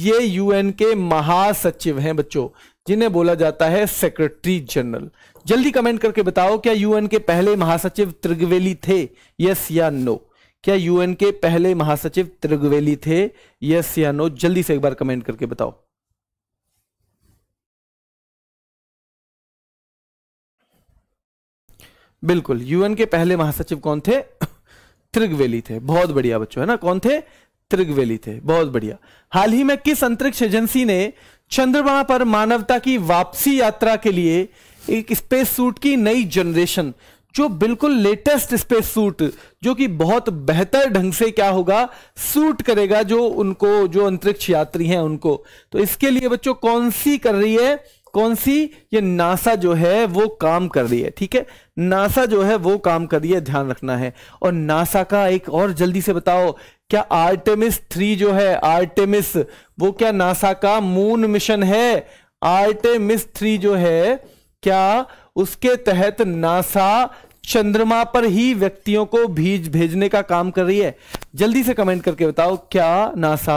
ये यूएन के महासचिव हैं बच्चों जिन्हें बोला जाता है सेक्रेटरी जनरल जल्दी कमेंट करके बताओ क्या यूएन के पहले महासचिव त्रिगवेली थे यस या नो क्या यूएन के पहले महासचिव त्रिगवेली थे यस या नो जल्दी से एक बार कमेंट करके बताओ बिल्कुल यूएन के पहले महासचिव कौन थे त्रिगवेली थे बहुत बढ़िया बच्चों है ना कौन थे त्रिगवेली थे बहुत बढ़िया हाल ही में किस अंतरिक्ष एजेंसी ने चंद्रमा पर मानवता की वापसी यात्रा के लिए एक स्पेस सूट की नई जनरेशन जो बिल्कुल लेटेस्ट स्पेस सूट जो कि बहुत बेहतर ढंग से क्या होगा सूट करेगा जो उनको जो अंतरिक्ष यात्री हैं उनको तो इसके लिए बच्चों कौन सी कर रही है कौन सी ये नासा जो है वो काम कर रही है ठीक है नासा जो है वो काम कर रही है ध्यान रखना है और नासा का एक और जल्दी से बताओ क्या आर्टेमिस थ्री जो है आर्टेमिस वो क्या नासा का मून मिशन है आर्टेमिस थ्री जो है क्या उसके तहत नासा चंद्रमा पर ही व्यक्तियों को भेज भेजने का काम कर रही है जल्दी से कमेंट करके बताओ क्या नासा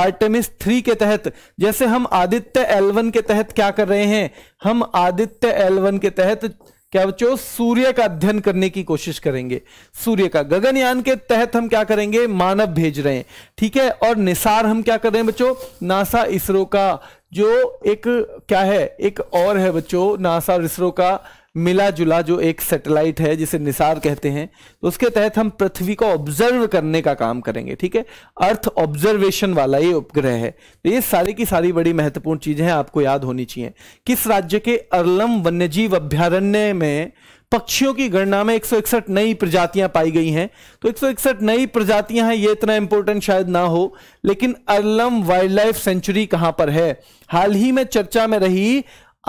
आर्टेमिस थ्री के तहत जैसे हम आदित्य एलवन के तहत क्या कर रहे हैं हम आदित्य एलवन के तहत क्या बच्चों सूर्य का अध्ययन करने की कोशिश करेंगे सूर्य का गगनयान के तहत हम क्या करेंगे मानव भेज रहे हैं ठीक है और निसार हम क्या कर रहे हैं बच्चों नासा इसरो का जो एक क्या है एक और है बच्चों नासा और इसरो का मिला जुला जो एक सैटेलाइट है जिसे निसार कहते हैं तो उसके तहत हम पृथ्वी को ऑब्जर्व करने का काम करेंगे ठीक है अर्थ ऑब्जर्वेशन वाला ये उपग्रह है तो ये सारी की सारी बड़ी महत्वपूर्ण चीजें आपको याद होनी चाहिए किस राज्य के अरलम वन्यजीव अभ्यारण्य में पक्षियों की गणना में एक नई प्रजातियां पाई गई हैं तो एक नई प्रजातियां हैं ये इतना इंपॉर्टेंट शायद ना हो लेकिन अरलम वाइल्ड लाइफ सेंचुरी कहां पर है हाल ही में चर्चा में रही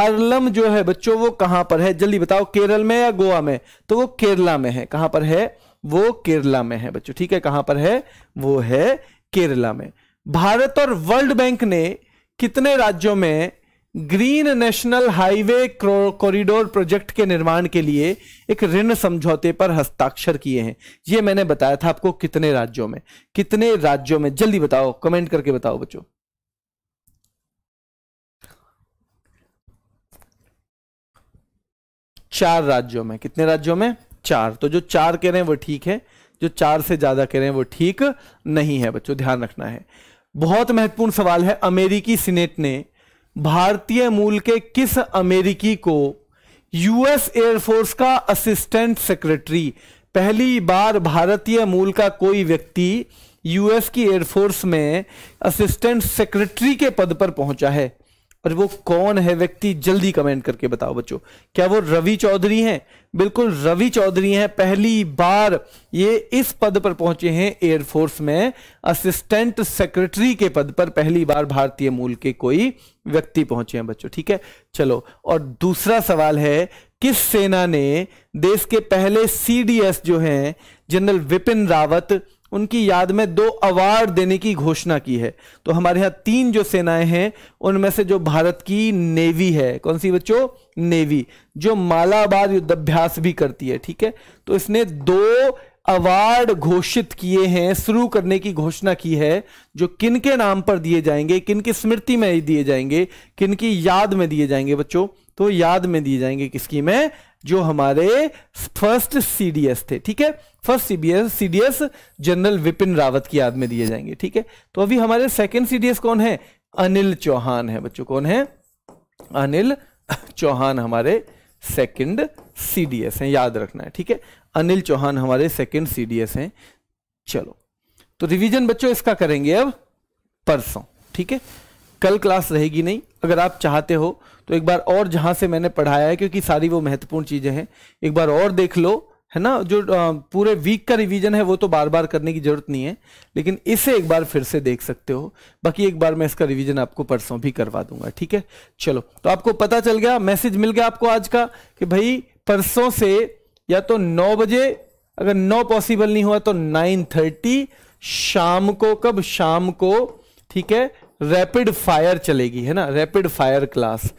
अरलम जो है बच्चों वो कहां पर है जल्दी बताओ केरल में या गोवा में तो वो केरला में है कहां पर है वो केरला में है बच्चों ठीक है कहां पर है वो है केरला में भारत और वर्ल्ड बैंक ने कितने राज्यों में green national highway corridor project के निर्माण के लिए एक ऋण समझौते पर हस्ताक्षर किए हैं ये मैंने बताया था आपको कितने राज्यों में कितने राज्यों में जल्दी बताओ कमेंट करके बताओ बच्चों चार राज्यों में कितने राज्यों में चार तो जो चार कह रहे हैं वो ठीक है जो चार से ज्यादा कह रहे हैं वो ठीक नहीं है बच्चों ध्यान रखना है बहुत महत्वपूर्ण सवाल है अमेरिकी सीनेट ने भारतीय मूल के किस अमेरिकी को यूएस एयरफोर्स का असिस्टेंट सेक्रेटरी पहली बार भारतीय मूल का कोई व्यक्ति यूएस की एयरफोर्स में असिस्टेंट सेक्रेटरी के पद पर पहुंचा है और वो कौन है व्यक्ति जल्दी कमेंट करके बताओ बच्चों क्या वो रवि चौधरी हैं बिल्कुल रवि चौधरी हैं पहली बार ये इस पद पर पहुंचे हैं एयरफोर्स में असिस्टेंट सेक्रेटरी के पद पर पहली बार भारतीय मूल के कोई व्यक्ति पहुंचे हैं बच्चों ठीक है चलो और दूसरा सवाल है किस सेना ने देश के पहले सीडीएस जो हैं जनरल विपिन रावत उनकी याद में दो अवार्ड देने की घोषणा की है तो हमारे यहाँ तीन जो सेनाएं हैं उनमें से जो भारत की नेवी है कौन सी बच्चों नेवी जो मालाबार युद्धाभ्यास भी करती है ठीक है तो इसने दो अवार्ड घोषित किए हैं शुरू करने की घोषणा की है जो किन के नाम पर दिए जाएंगे किन की स्मृति में दिए जाएंगे किन की याद में दिए जाएंगे बच्चों तो याद में दिए जाएंगे किसकी में जो हमारे फर्स्ट सीडीएस थे ठीक है first CBS CDS general Vipin Rawat की याद में दिए जाएंगे ठीक है तो अभी हमारे सेकंड सीडीएस कौन है अनिल चौहान है बच्चों कौन है अनिल चौहान हमारे सेकंड सीडीएस हैं याद रखना है ठीक है अनिल चौहान हमारे सेकंड सीडीएस हैं चलो तो रिवीजन बच्चों इसका करेंगे अब परसों ठीक है कल क्लास रहेगी नहीं अगर आप चाहते हो तो एक बार और जहां से मैंने पढ़ाया है क्योंकि सारी वो महत्वपूर्ण चीज़ें हैं एक बार और देख लो है ना जो पूरे वीक का रिवीजन है वो तो बार बार करने की जरूरत नहीं है लेकिन इसे एक बार फिर से देख सकते हो बाकी एक बार मैं इसका रिवीजन आपको परसों भी करवा दूंगा ठीक है चलो तो आपको पता चल गया मैसेज मिल गया आपको आज का कि भाई परसों से या तो नौ बजे अगर नौ पॉसिबल नहीं हुआ तो नाइन थर्टी शाम को कब शाम को ठीक है रैपिड फायर चलेगी है ना रैपिड फायर क्लास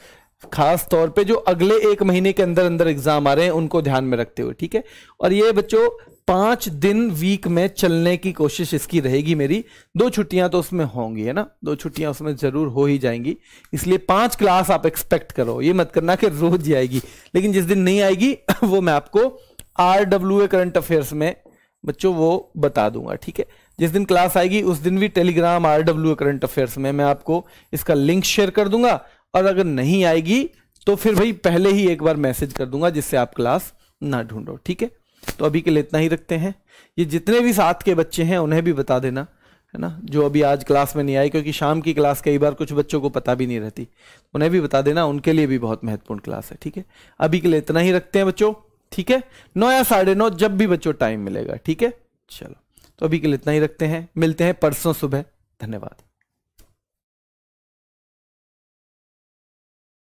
खास तौर पे जो अगले एक महीने के अंदर अंदर एग्जाम आ रहे हैं उनको ध्यान में रखते हुए ठीक है और ये बच्चों पांच दिन वीक में चलने की कोशिश इसकी रहेगी मेरी दो छुट्टियां तो उसमें होंगी है ना दो छुट्टियां उसमें जरूर हो ही जाएंगी इसलिए पांच क्लास आप एक्सपेक्ट करो ये मत करना कि रोज ही आएगी लेकिन जिस दिन नहीं आएगी वो मैं आपको R W A current affairs में बच्चों वो बता दूंगा ठीक है जिस दिन क्लास आएगी उस दिन भी Telegram R W current affairs में मैं आपको इसका लिंक शेयर कर दूंगा और अगर नहीं आएगी तो फिर भाई पहले ही एक बार मैसेज कर दूंगा जिससे आप क्लास ना ढूंढो ठीक है तो अभी के लिए इतना ही रखते हैं ये जितने भी साथ के बच्चे हैं उन्हें भी बता देना है ना जो अभी आज क्लास में नहीं आई क्योंकि शाम की क्लास कई बार कुछ बच्चों को पता भी नहीं रहती उन्हें भी बता देना उनके लिए भी बहुत महत्वपूर्ण क्लास है ठीक है अभी के लिए इतना ही रखते हैं बच्चों ठीक है नौ या साढ़े नौ जब भी बच्चों टाइम मिलेगा ठीक है चलो तो अभी के लिए इतना ही रखते हैं मिलते हैं परसों सुबह धन्यवाद